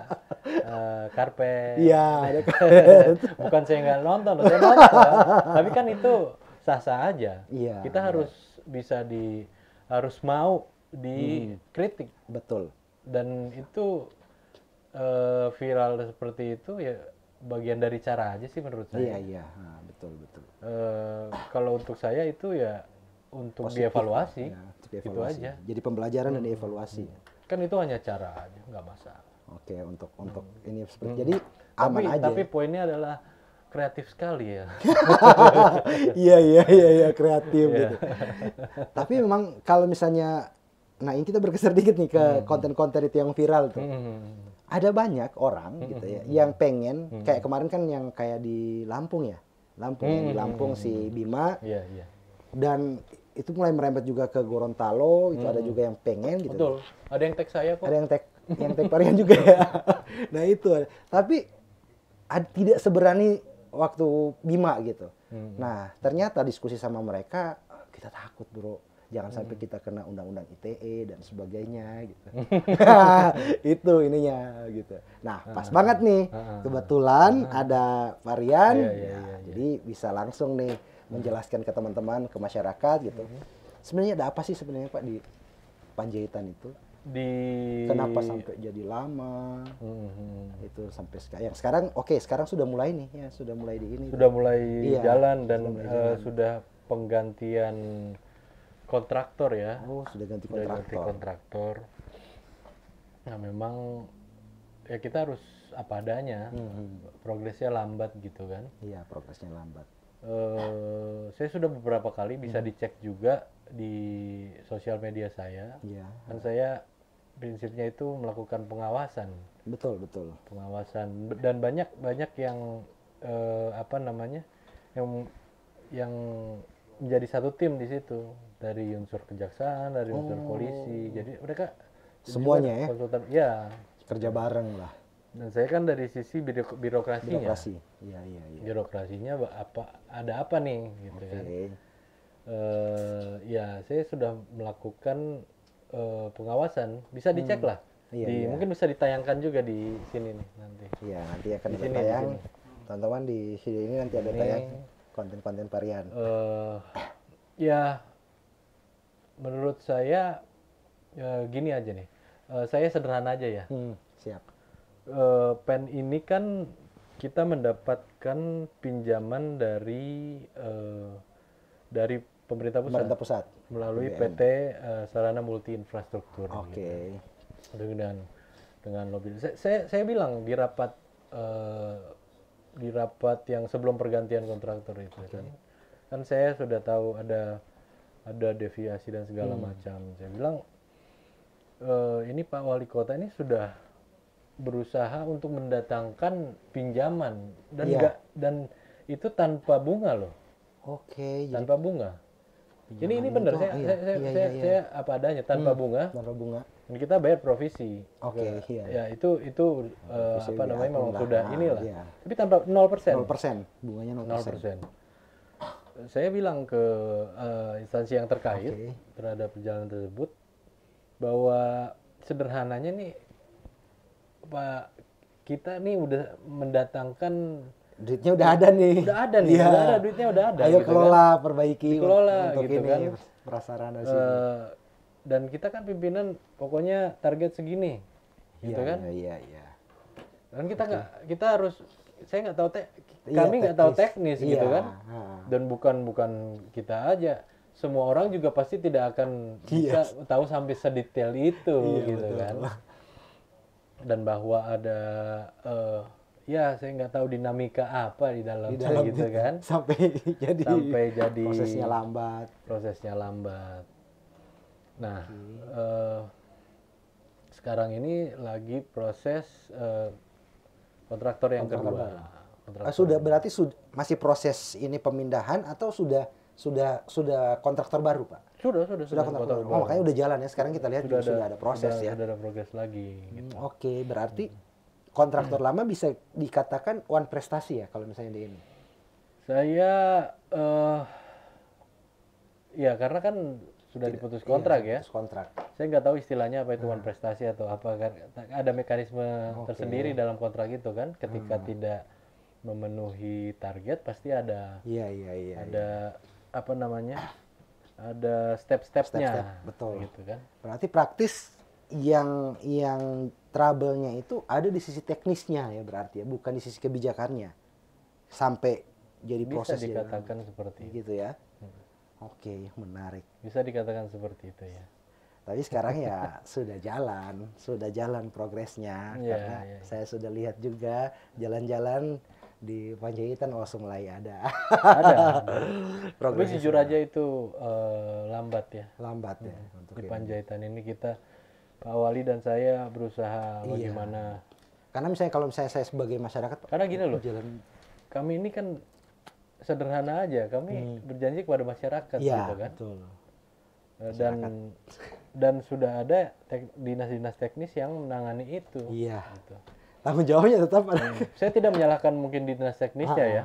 Uh, karpet. Iya, ada karpet. Bukan saya nggak nonton, saya nonton. Tapi kan itu sah-sah aja. Iya. Kita iya. harus bisa di harus mau dikritik hmm. betul dan itu uh, viral seperti itu ya bagian dari cara aja sih menurut saya iya iya nah, betul betul uh, kalau untuk saya itu ya untuk Positif, dievaluasi, ya, untuk dievaluasi. itu aja jadi pembelajaran hmm. dan evaluasi kan itu hanya cara aja nggak masalah oke untuk hmm. untuk hmm. ini seperti hmm. jadi aman tapi, aja tapi poinnya adalah kreatif sekali ya. Iya iya iya iya kreatif iya. gitu. Tapi memang kalau misalnya nah ini kita bergeser dikit nih ke hmm. konten-konten itu yang viral tuh hmm. hmm, hmm. ada banyak orang gitu ya yang pengen hmm. kayak kemarin kan yang kayak di Lampung ya Lampung hmm. di Lampung si Bima yeah, yeah. dan itu mulai merembet juga ke Gorontalo itu ada juga yang pengen gitu betul ada yang tag saya kok ada yang tag yang tag varian juga ya nah itu tapi tidak seberani waktu Bima gitu hmm. nah ternyata diskusi sama mereka kita takut bro jangan sampai hmm. kita kena undang-undang ITE dan sebagainya gitu. itu ininya gitu. Nah, pas uh, banget nih ah, ah, kebetulan uh, ada varian. Iya, iya, nah, iya, iya, Jadi bisa langsung nih menjelaskan ke teman-teman, ke masyarakat gitu. Hmm. Sebenarnya ada apa sih sebenarnya Pak di Panjaitan itu? Di Kenapa sampai jadi lama? Uh Itu sampai sekarang. Sekarang oke, okay, sekarang sudah mulai nih ya, sudah mulai di ini. Sudah mulai iya, jalan dan sudah, Uh, sudah penggantian kontraktor ya. Oh, sudah ganti sudah kontraktor. ganti kontraktor. Nah, memang ya kita harus apa adanya. Hmm. Progresnya lambat gitu kan. Iya, progresnya lambat. Uh, saya sudah beberapa kali bisa hmm. dicek juga di sosial media saya. Iya. Dan saya prinsipnya itu melakukan pengawasan. Betul, betul. Pengawasan dan banyak banyak yang uh, apa namanya? yang yang menjadi satu tim di situ dari unsur kejaksaan, dari unsur oh. polisi. Jadi mereka semuanya ya. Konsultan, ya. Kerja bareng lah. Dan saya kan dari sisi biro birokrasinya. Birokrasi. Iya, iya, iya. Birokrasinya apa ada apa nih gitu okay. kan. Uh, ya, saya sudah melakukan uh, pengawasan, bisa hmm. dicek lah. Iya, di, iya. Mungkin bisa ditayangkan juga di sini nih nanti. Iya, nanti akan di sini, Teman-teman di sini nanti ada tayang konten-konten varian. Uh, ya, menurut saya e, gini aja nih. E, saya sederhana aja ya. Hmm, siap. E, pen ini kan kita mendapatkan pinjaman dari e, dari pemerintah pusat. Pemerintah pusat. Melalui PT e, Sarana Multi Infrastruktur. Oke. Okay. Gitu. Dengan dengan mobil Saya, saya saya bilang di rapat e, di rapat yang sebelum pergantian kontraktor itu okay. kan kan saya sudah tahu ada ada deviasi dan segala hmm. macam saya bilang e, ini Pak Wali Kota ini sudah berusaha untuk mendatangkan pinjaman dan ya. dan itu tanpa bunga loh oke tanpa jadi, bunga jadi ini benar saya, iya, saya, iya, saya, iya, iya, saya apa adanya tanpa hmm, bunga tanpa bunga dan kita bayar provisi oke okay, ya, iya, iya ya itu itu uh, apa namanya memang sudah inilah iya. tapi tanpa 0% 0% bunganya 0%, 0% saya bilang ke uh, instansi yang terkait okay. terhadap perjalanan tersebut bahwa sederhananya nih Pak kita nih udah mendatangkan duitnya udah ada nih. Udah ada nih, yeah. udah ada duitnya udah ada. Ayo gitu kan. kelola, kan. perbaiki kelola gitu ini kan. prasarana Uh, eh, dan kita kan pimpinan pokoknya target segini. Gitu iya, kan? Iya, yeah, iya, yeah, Dan kita nggak okay. kita harus saya nggak tahu teh Iya, kami nggak tahu teknis iya. gitu kan dan bukan bukan kita aja semua orang juga pasti tidak akan iya. bisa tahu sampai sedetail itu iya, gitu betul. kan dan bahwa ada uh, ya saya nggak tahu dinamika apa di dalam di dalam gitu kan sampai jadi sampai jadi prosesnya lambat prosesnya lambat nah okay. uh, eh, sekarang ini lagi proses uh, kontraktor yang kontraktor kedua Kontrak ah, sudah berarti sud masih proses ini pemindahan atau sudah sudah sudah kontraktor baru pak sudah sudah sudah kontraktor baru. Oh, baru. Oh, makanya udah jalan ya sekarang kita lihat sudah, sudah ada proses sudah, ya sudah ada progres lagi gitu. hmm, oke okay. berarti kontraktor hmm. lama bisa dikatakan one prestasi ya kalau misalnya di ini saya uh, ya karena kan sudah Tidak, diputus iya, kontrak iya, ya diputus kontrak saya nggak tahu istilahnya apa itu hmm. one prestasi atau apa kan ada mekanisme okay. tersendiri dalam kontrak itu kan ketika hmm. tidak memenuhi target pasti ada iya iya iya, iya. ada ya. apa namanya ada step-stepnya step -step, betul gitu kan berarti praktis yang yang trouble-nya itu ada di sisi teknisnya ya berarti ya bukan di sisi kebijakannya sampai jadi bisa proses ya. dikatakan jalan. seperti itu. gitu ya hmm. oke menarik bisa dikatakan seperti itu ya tapi sekarang ya sudah jalan, sudah jalan progresnya yeah, karena yeah. Iya. saya sudah lihat juga jalan-jalan di Panjaitan langsung oh, mulai ada. Ada. Tapi jujur aja itu uh, lambat ya. Lambat ya. Hmm. Untuk di Panjaitan ini. ini kita Pak Wali dan saya berusaha iya. bagaimana. Karena misalnya kalau misalnya saya sebagai masyarakat. Karena gini loh. Jalan... Kami ini kan sederhana aja. Kami hmm. berjanji kepada masyarakat ya, gitu kan. Betul. Eh, dan Masyarakat. Dan sudah ada dinas dinas tek, teknis yang menangani itu. Iya. Gitu tanggung jawabnya tetap ada. Hmm. Saya tidak menyalahkan mungkin dinas teknisnya ya. ah. ya.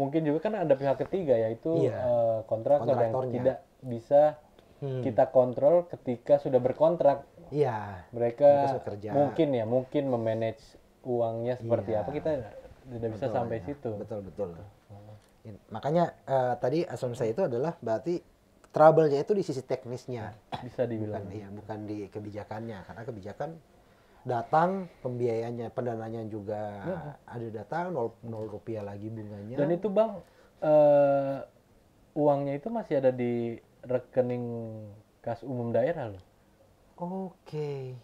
Mungkin juga kan ada pihak ketiga yaitu iya. uh, kontraktor yang tidak bisa hmm. kita kontrol ketika sudah berkontrak. Iya. Mereka, mereka mungkin ya mungkin memanage uangnya seperti iya. apa kita tidak bisa sampai ya. situ. Betul betul. Iya. Makanya uh, tadi asumsi itu adalah berarti trouble-nya itu di sisi teknisnya. Bisa dibilang. Bukan, iya, bukan di kebijakannya karena kebijakan datang pembiayanya pendananya juga hmm. ada datang nol nol rupiah lagi bunganya dan itu bang uh, uangnya itu masih ada di rekening kas umum daerah loh oke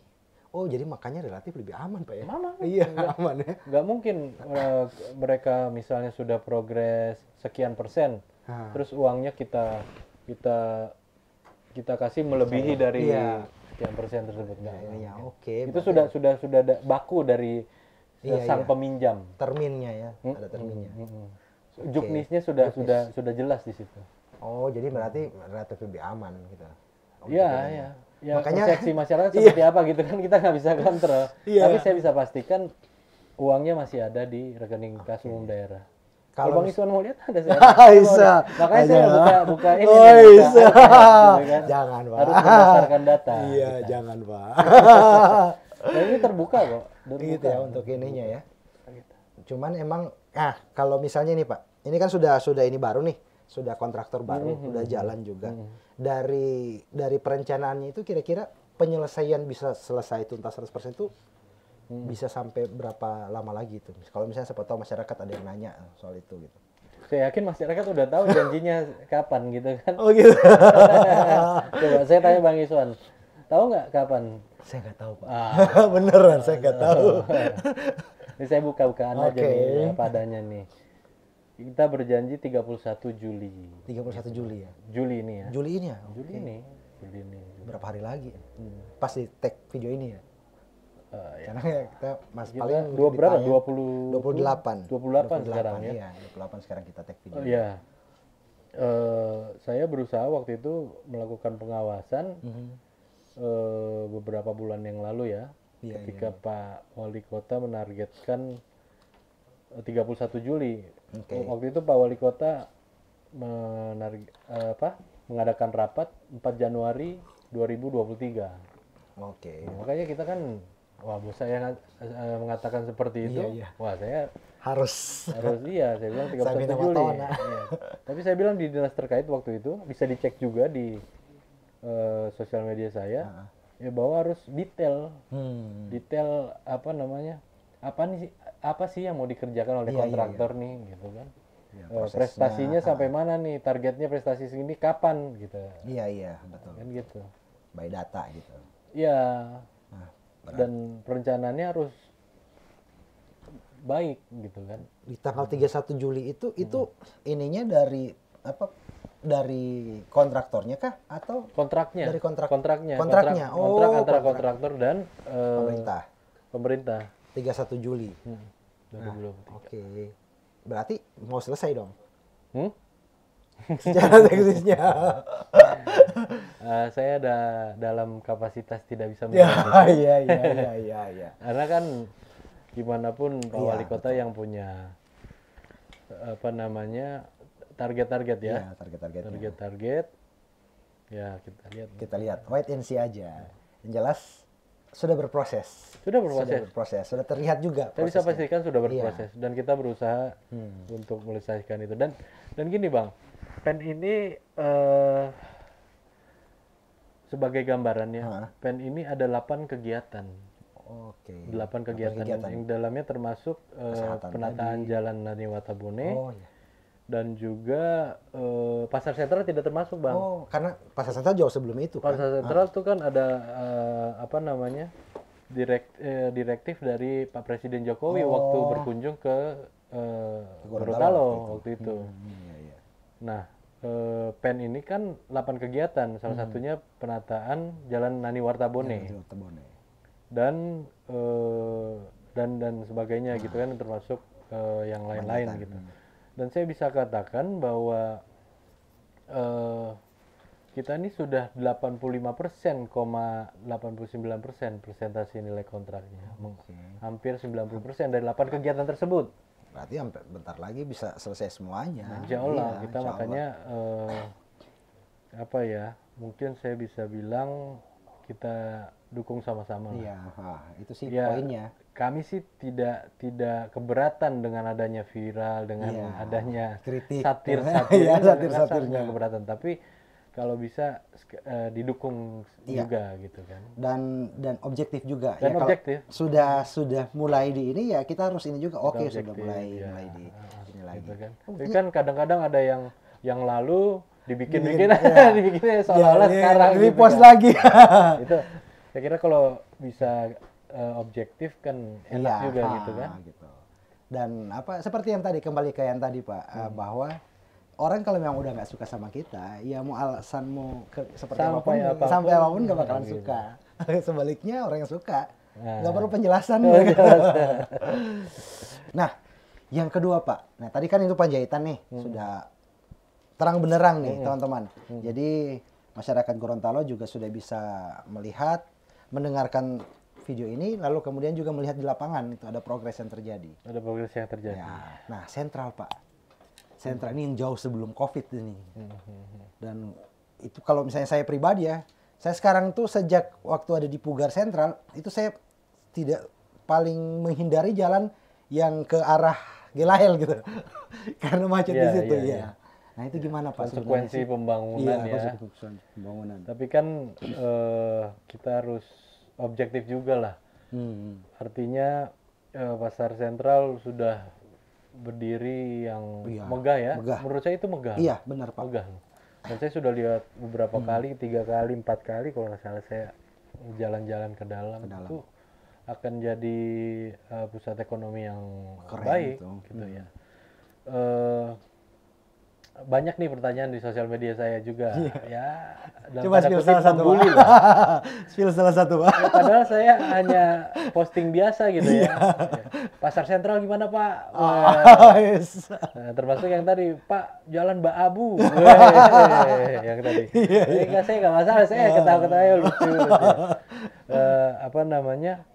oh jadi makanya relatif lebih aman pak ya Mama, iya enggak, aman ya nggak mungkin uh, mereka misalnya sudah progres sekian persen ha. terus uangnya kita kita kita kasih melebihi dari iya sekian persen tersebut nah, ya, ya, oke okay, itu sudah sudah sudah sudah da baku dari iya, iya. sang iya. peminjam terminnya ya hmm? ada terminnya hmm, hmm, hmm. okay. juknisnya sudah Juknis. sudah sudah jelas di situ oh jadi berarti relatif lebih aman gitu oh, iya gitu. iya ya, makanya persepsi masyarakat seperti iya. apa gitu kan kita nggak bisa kontrol iya. tapi saya bisa pastikan uangnya masih ada di rekening okay. umum daerah kalau Bang Iswan mau lihat ada saya. Bisa. Makanya saya buka buka ini. Oh, bisa. Jangan, Pak. Harus berdasarkan data. Iya, kita. jangan, Pak. nah, ini terbuka kok. Terbuka. Gitu ya untuk ininya ya. Gitu. Cuman emang ah kalau misalnya nih, Pak. Ini kan sudah sudah ini baru nih. Sudah kontraktor baru, mm -hmm. udah hmm, jalan juga. Mm -hmm. Dari dari perencanaannya itu kira-kira penyelesaian bisa selesai tuntas 100% itu hmm. bisa sampai berapa lama lagi itu. Kalau misalnya siapa tahu masyarakat ada yang nanya soal itu gitu. Saya yakin masyarakat udah tahu janjinya kapan gitu kan. Oh gitu. Coba saya tanya Bang Iswan. Tahu nggak kapan? Saya nggak tahu Pak. Ah. Beneran saya nggak tahu. Ini saya buka-bukaan okay. aja nih padanya nih. Kita berjanji 31 Juli. 31 gitu. Juli ya? Juli ini ya. Juli ini ya? Okay. Juli ini. Juli ini. Berapa hari lagi? Hmm. Pasti tag video ini ya? Uh, eh, Sekarang iya. ya kita mas kita paling dua berapa? Dua puluh dua puluh delapan sekarang ya. Iya, dua puluh delapan sekarang kita take video. Uh, iya. Uh, saya berusaha waktu itu melakukan pengawasan mm -hmm. uh, beberapa bulan yang lalu ya, yeah, iya, ketika yeah. Pak Wali Kota menargetkan 31 Juli. Okay. Waktu itu Pak Wali Kota menar apa? mengadakan rapat 4 Januari 2023. Oke. Okay. Nah, makanya kita kan wah bu saya eh, mengatakan seperti itu, iya, iya. wah saya harus harus iya saya bilang tiga puluh satu Juli. Iya. Tapi saya bilang di dinas terkait waktu itu bisa dicek juga di uh, sosial media saya uh ya bahwa harus detail, hmm. detail apa namanya apa nih apa sih yang mau dikerjakan oleh iya, iya kontraktor iya, iya. nih gitu kan. Ya, prestasinya uh, sampai mana nih targetnya prestasi segini kapan gitu iya iya betul kan gitu by data gitu iya Berat. dan perencanaannya harus baik gitu kan di tanggal 31 Juli itu hmm. itu ininya dari apa dari kontraktornya kah atau kontraknya dari kontrak kontraknya kontraknya kontrak, oh, kontrak antara kontraktor dan uh, pemerintah pemerintah 31 Juli hmm. nah, oke okay. berarti mau selesai dong hmm? secara teknisnya uh, saya ada dalam kapasitas tidak bisa melihat. Iya, iya, iya, iya, iya. Ya. Karena kan gimana pun ya, Wali Kota betul. yang punya apa namanya target-target ya. target iya, target-target. Ya. Target-target. Ya, kita lihat. Kita lihat. Wait and see aja. Yang jelas sudah berproses. Sudah berproses. Sudah berproses. Sudah terlihat juga. Saya bisa pastikan sudah iya. berproses iya. dan kita berusaha hmm. untuk melestarikan itu. Dan dan gini bang, pen ini uh, sebagai gambarannya, ha. PEN ini ada 8 kegiatan. Oke. Okay. 8 kegiatan, kegiatan yang dalamnya termasuk uh, penataan tadi. jalan Nani Watabune. Oh iya. Dan juga uh, pasar sentral tidak termasuk, Bang. Oh, karena pasar sentral jauh sebelum itu pasar kan. Pasar sentral ah. itu kan ada uh, apa namanya? direkt eh, direktif dari Pak Presiden Jokowi oh. waktu berkunjung ke eh, Gorontalo waktu itu. Hmm, iya, iya. Nah, eh, PEN ini kan delapan kegiatan, salah hmm. satunya penataan Jalan Nani Wartabone Jalan dan eh, dan dan sebagainya nah. gitu kan termasuk eh, yang lain-lain gitu. gitu. Dan saya bisa katakan bahwa eh, kita ini sudah 85 koma 89 persentase nilai kontraknya, sembilan hampir 90 dari delapan kegiatan tersebut berarti sampai bentar lagi bisa selesai semuanya. Insya Allah ya, kita insya makanya Allah. Uh, apa ya mungkin saya bisa bilang kita dukung sama-sama. Iya, itu sih ya, poinnya. Kami sih tidak tidak keberatan dengan adanya viral, dengan ya, adanya kritik, satir-satir, ya, satir-satirnya keberatan. Tapi kalau bisa uh, didukung iya. juga gitu kan dan dan objektif juga dan ya objektif sudah sudah mulai di ini ya kita harus ini juga oke okay, sudah mulai ya. mulai di ah, ah, ini gitu lagi gitu kan Jadi oh, kan kadang-kadang ada yang yang lalu dibikin iya. bikin ya. dibikin seolah-olah ya, sekarang ya, gitu post kan. lagi itu saya kira kalau bisa uh, objektif kan enak ya, juga ha, gitu kan gitu. dan apa seperti yang tadi kembali ke yang tadi pak eh, hmm. bahwa orang kalau memang udah nggak suka sama kita, ya mau alasan ke, seperti sampai apapun, apapun, sampai apapun nggak bakalan gitu. suka. Sebaliknya orang yang suka nah. nggak nah. perlu penjelasan. penjelasan. nah, yang kedua Pak, nah tadi kan itu Panjaitan nih hmm. sudah terang benerang nih hmm. teman-teman. Hmm. hmm. Jadi masyarakat Gorontalo juga sudah bisa melihat, mendengarkan video ini, lalu kemudian juga melihat di lapangan itu ada progres yang terjadi. Ada progres yang terjadi. Ya. Nah, sentral Pak sentra ini yang jauh sebelum covid ini mm-hmm. dan itu kalau misalnya saya pribadi ya saya sekarang tuh sejak waktu ada di Pugar Sentral itu saya tidak paling menghindari jalan yang ke arah Gelahel gitu karena macet yeah, di iya, situ yeah, ya. Yeah. Iya. Nah itu gimana Pak? Konsekuensi pembangunan iya, ya. pembangunan. Tapi kan uh, kita harus objektif juga lah. Hmm. Artinya uh, pasar sentral sudah berdiri yang iya, megah ya. Megah. Menurut saya itu megah. Iya, benar Pak. Megah. Dan saya sudah lihat beberapa hmm. kali, tiga kali, empat kali kalau nggak salah saya jalan-jalan ke dalam. Ke dalam. Itu akan jadi uh, pusat ekonomi yang Keren baik, itu. gitu ya. hmm. ya. Uh, banyak nih pertanyaan di sosial media saya juga iya. ya coba spill salah satu lah spill salah satu pak ya, padahal saya hanya posting biasa gitu ya iya. pasar sentral gimana pak oh, yes. Nah, termasuk yang tadi pak jalan mbak abu yang tadi yeah, saya iya. nggak masalah saya ketawa-ketawa ya, lucu uh, apa namanya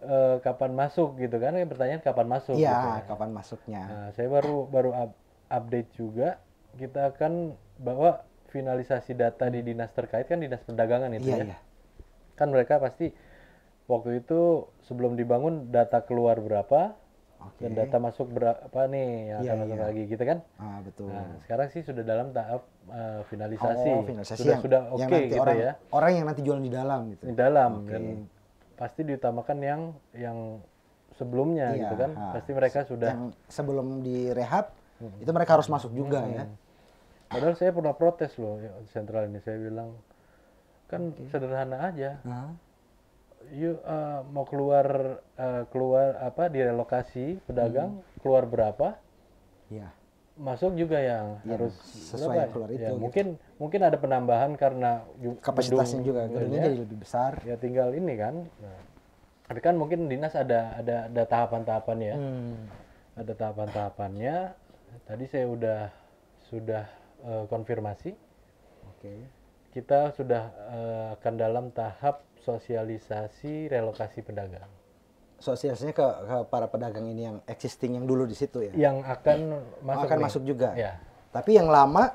uh, kapan masuk gitu kan pertanyaan kapan masuk gitu ya, gitu, kapan ya. masuknya nah, saya baru baru update juga kita akan bawa finalisasi data di dinas terkait kan dinas perdagangan itu iya, ya. Iya. Kan mereka pasti waktu itu sebelum dibangun data keluar berapa okay. dan data masuk berapa nih yang yeah, akan masuk iya. lagi gitu kan? Ah betul. Nah, sekarang sih sudah dalam tahap uh, finalisasi. Oh, finalisasi sudah yang, sudah oke okay, gitu orang, ya. Orang yang nanti jualan di dalam gitu. Di dalam okay. dan pasti diutamakan yang yang sebelumnya iya, gitu kan? Ha. Pasti mereka sudah yang sebelum direhab hmm. itu mereka harus masuk juga hmm. ya Padahal saya pernah protes loh ya, sentral ini saya bilang kan okay. sederhana aja. uh-huh. You uh, eh, mau keluar uh, keluar apa direlokasi pedagang hmm. keluar berapa? Ya. Masuk juga yang ya, harus sesuai berapa? Ya? keluar ya, itu. Ya, gitu. Mungkin mungkin ada penambahan karena kapasitasnya juga gitu gedungnya jadi lebih besar. Ya tinggal ini kan. Nah. Tapi kan mungkin dinas ada ada ada tahapan-tahapannya. Hmm. Ada tahapan-tahapannya. Tadi saya udah sudah uh, konfirmasi. Oke. Okay. Kita sudah uh, akan dalam tahap sosialisasi relokasi pedagang. Sosialisasinya ke, ke para pedagang ini yang existing yang dulu di situ ya. Yang akan iya. oh, masuk akan nih. masuk juga. Ya. Tapi yang lama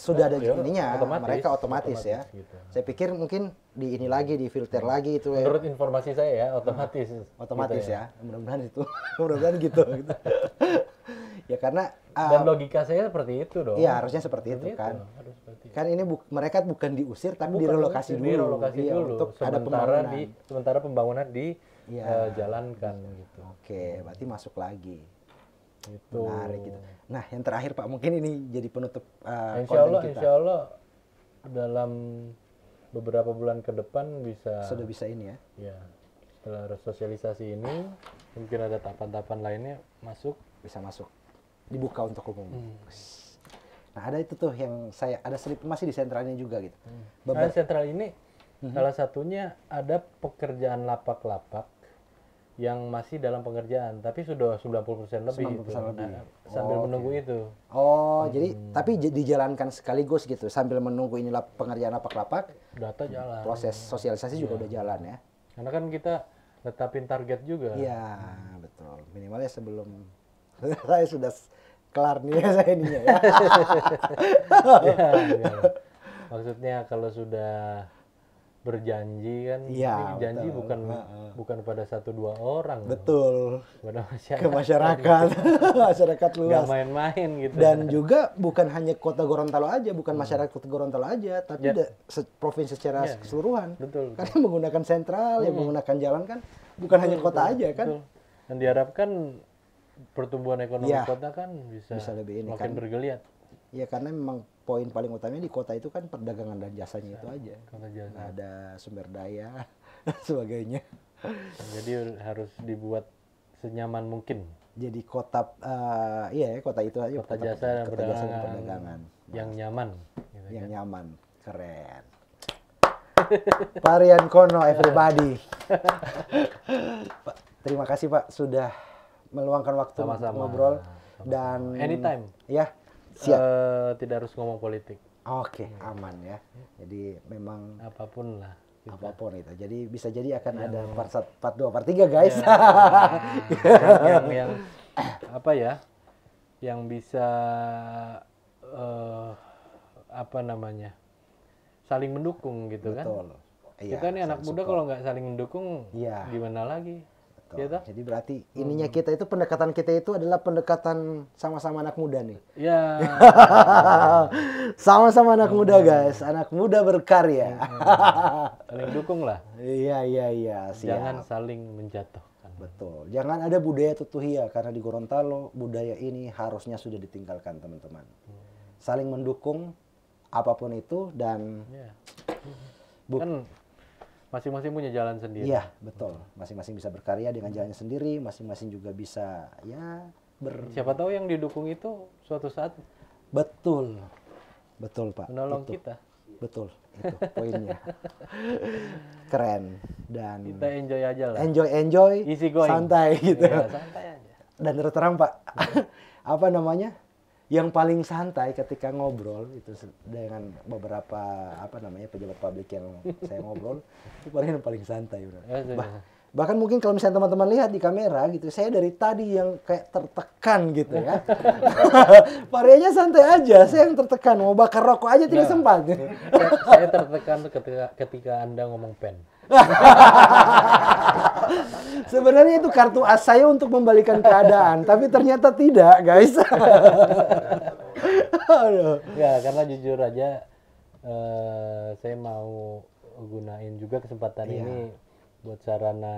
sudah ada ya, ininya otomatis, mereka otomatis, ya. otomatis ya. Gitu. Saya pikir mungkin di ini iya. lagi di filter iya. lagi itu ya. Menurut informasi saya ya otomatis. Otomatis gitu ya. ya. Mudah-mudahan itu. Mudah-mudahan gitu gitu. ya karena uh, dan eh, logika saya seperti itu dong. Iya, harusnya seperti itu, kan. itu kan. seperti itu. Kan ini bu mereka bukan diusir tapi bukan, direlokasi dulu. Direlokasi iya, dulu untuk sementara ada pembangunan. di sementara iya. pembangunan eh, dijalankan. ya. uh, gitu. Oke, berarti masuk lagi. Itu. Menarik gitu. Nah, yang terakhir Pak, mungkin ini jadi penutup uh, insya Allah, kita. Insya Allah dalam beberapa bulan ke depan bisa sudah bisa ini ya. Iya. Setelah sosialisasi ini, mungkin ada tahapan-tahapan lainnya masuk bisa masuk dibuka untuk umum. Hmm. Nah ada itu tuh yang saya ada slip masih di sentralnya juga gitu. Hmm. nah, sentral ini hmm. salah satunya ada pekerjaan lapak-lapak yang masih dalam pengerjaan tapi sudah 90% lebih 90% gitu. Nah, lebih. Nah, sambil okay. Oh, menunggu itu. Oh, hmm. jadi tapi dijalankan sekaligus gitu sambil menunggu inilah pengerjaan lapak-lapak. Data jalan. Proses sosialisasi ya. juga iya. udah jalan ya. Karena kan kita tetapin target juga. Iya, betul. Minimalnya sebelum saya sudah kelar nih ya saya ini ya. ya, Maksudnya kalau sudah berjanji kan ya, janji betul. bukan nah, bukan pada satu dua orang betul pada masyarakat ke masyarakat masyarakat luas main-main gitu dan juga bukan hanya kota Gorontalo aja bukan hmm. masyarakat kota Gorontalo aja tapi ya. se provinsi secara ya, keseluruhan betul, betul. karena menggunakan sentral hmm. yang menggunakan jalan kan bukan betul, hanya kota betul, aja kan betul. dan diharapkan pertumbuhan ekonomi ya, kota kan bisa, bisa lebih ini makin kan. bergeliat. Ya karena memang poin paling utamanya di kota itu kan perdagangan dan jasanya itu iya, aja. Jasa. Nah, ada sumber daya sebagainya. Jadi harus dibuat senyaman mungkin. Jadi kota uh, iya kota itu aja kota, kota jasa dan kota perdagangan, jasa dan perdagangan. yang nah. nyaman gitu yang kan? nyaman. Keren. Varian Kono everybody. Terima kasih Pak sudah meluangkan waktu Sama-sama. ngobrol Sama-sama. dan anytime. Ya. Siap. Uh, tidak harus ngomong politik. Oke, okay, hmm. aman ya. Jadi memang apapun lah. Kita. Gitu. apapun itu. Jadi bisa jadi akan ya, ada part, part 2, part 3 guys. Ya, yang, yang, yang apa ya? Yang bisa uh, apa namanya? saling mendukung gitu kan? Betul. kan. Iya, kita nih anak muda kalau nggak saling mendukung, ya. gimana lagi? Gitu? Jadi berarti hmm. ininya hmm. kita itu pendekatan kita itu adalah pendekatan sama-sama anak muda nih. Iya. sama-sama anak hmm. muda guys, anak muda berkarya. Hmm. dukung lah. Iya iya iya. Siap. Jangan saling menjatuhkan. Betul. Jangan ada budaya tutuhia karena di Gorontalo budaya ini harusnya sudah ditinggalkan teman-teman. Hmm. Saling mendukung apapun itu dan. Yeah. kan masing-masing punya jalan sendiri. Iya, betul. Masing-masing bisa berkarya dengan jalannya sendiri, masing-masing juga bisa ya ber Siapa tahu yang didukung itu suatu saat betul. Betul, Pak. Menolong itu. kita. Betul, itu poinnya. Keren dan kita enjoy aja lah. Enjoy enjoy. Easy going. Santai gitu. Iya, santai aja. Dan terus terang, Pak. Apa namanya? yang paling santai ketika ngobrol itu dengan beberapa apa namanya pejabat publik yang saya ngobrol itu paling yang paling santai bro. Oh, iya. Bah, bahkan mungkin kalau misalnya teman-teman lihat di kamera gitu saya dari tadi yang kayak tertekan gitu ya Parianya santai aja saya yang tertekan mau bakar rokok aja tidak nah, sempat saya, saya tertekan ketika ketika anda ngomong pen Sebenarnya itu kartu as saya untuk membalikan keadaan, tapi ternyata tidak, guys. ya, karena jujur aja uh, saya mau gunain juga kesempatan iya. ini buat sarana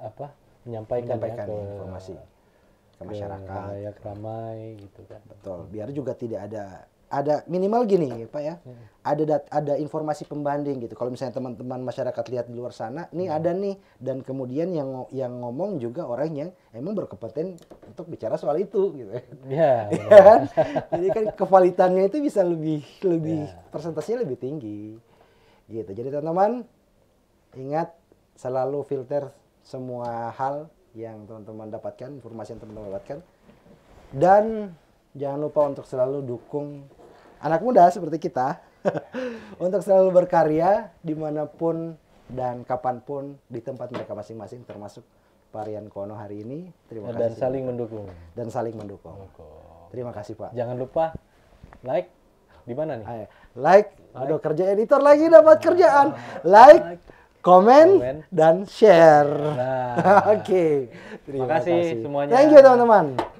apa? menyampaikan, ya menyampaikan ya, ke informasi ke masyarakat, ke ramai gitu kan. Betul, biar juga tidak ada ada minimal gini iya. Pak ya. Iya. Ada dat, ada informasi pembanding gitu. Kalau misalnya teman-teman masyarakat lihat di luar sana, ini hmm. Iya. ada nih dan kemudian yang yang ngomong juga orang yang emang berkompeten untuk bicara soal itu gitu. ya Jadi kan kevalitannya itu bisa lebih lebih ya. persentasenya lebih tinggi. Gitu. Jadi teman-teman ingat selalu filter semua hal yang teman-teman dapatkan, informasi yang teman-teman dapatkan dan jangan lupa untuk selalu dukung anak muda seperti kita untuk selalu berkarya dimanapun dan kapanpun di tempat mereka masing-masing termasuk varian Kono hari ini. Terima dan kasih. Dan saling mendukung. Dan saling mendukung. Terima kasih Pak. Jangan lupa like di mana nih? Ayo. Like, like. kerja editor lagi dapat nah. kerjaan. Like, like. Komen, komen dan share. Nah. Oke. okay. Terima, Terima kasih, kasih semuanya. Thank you teman-teman.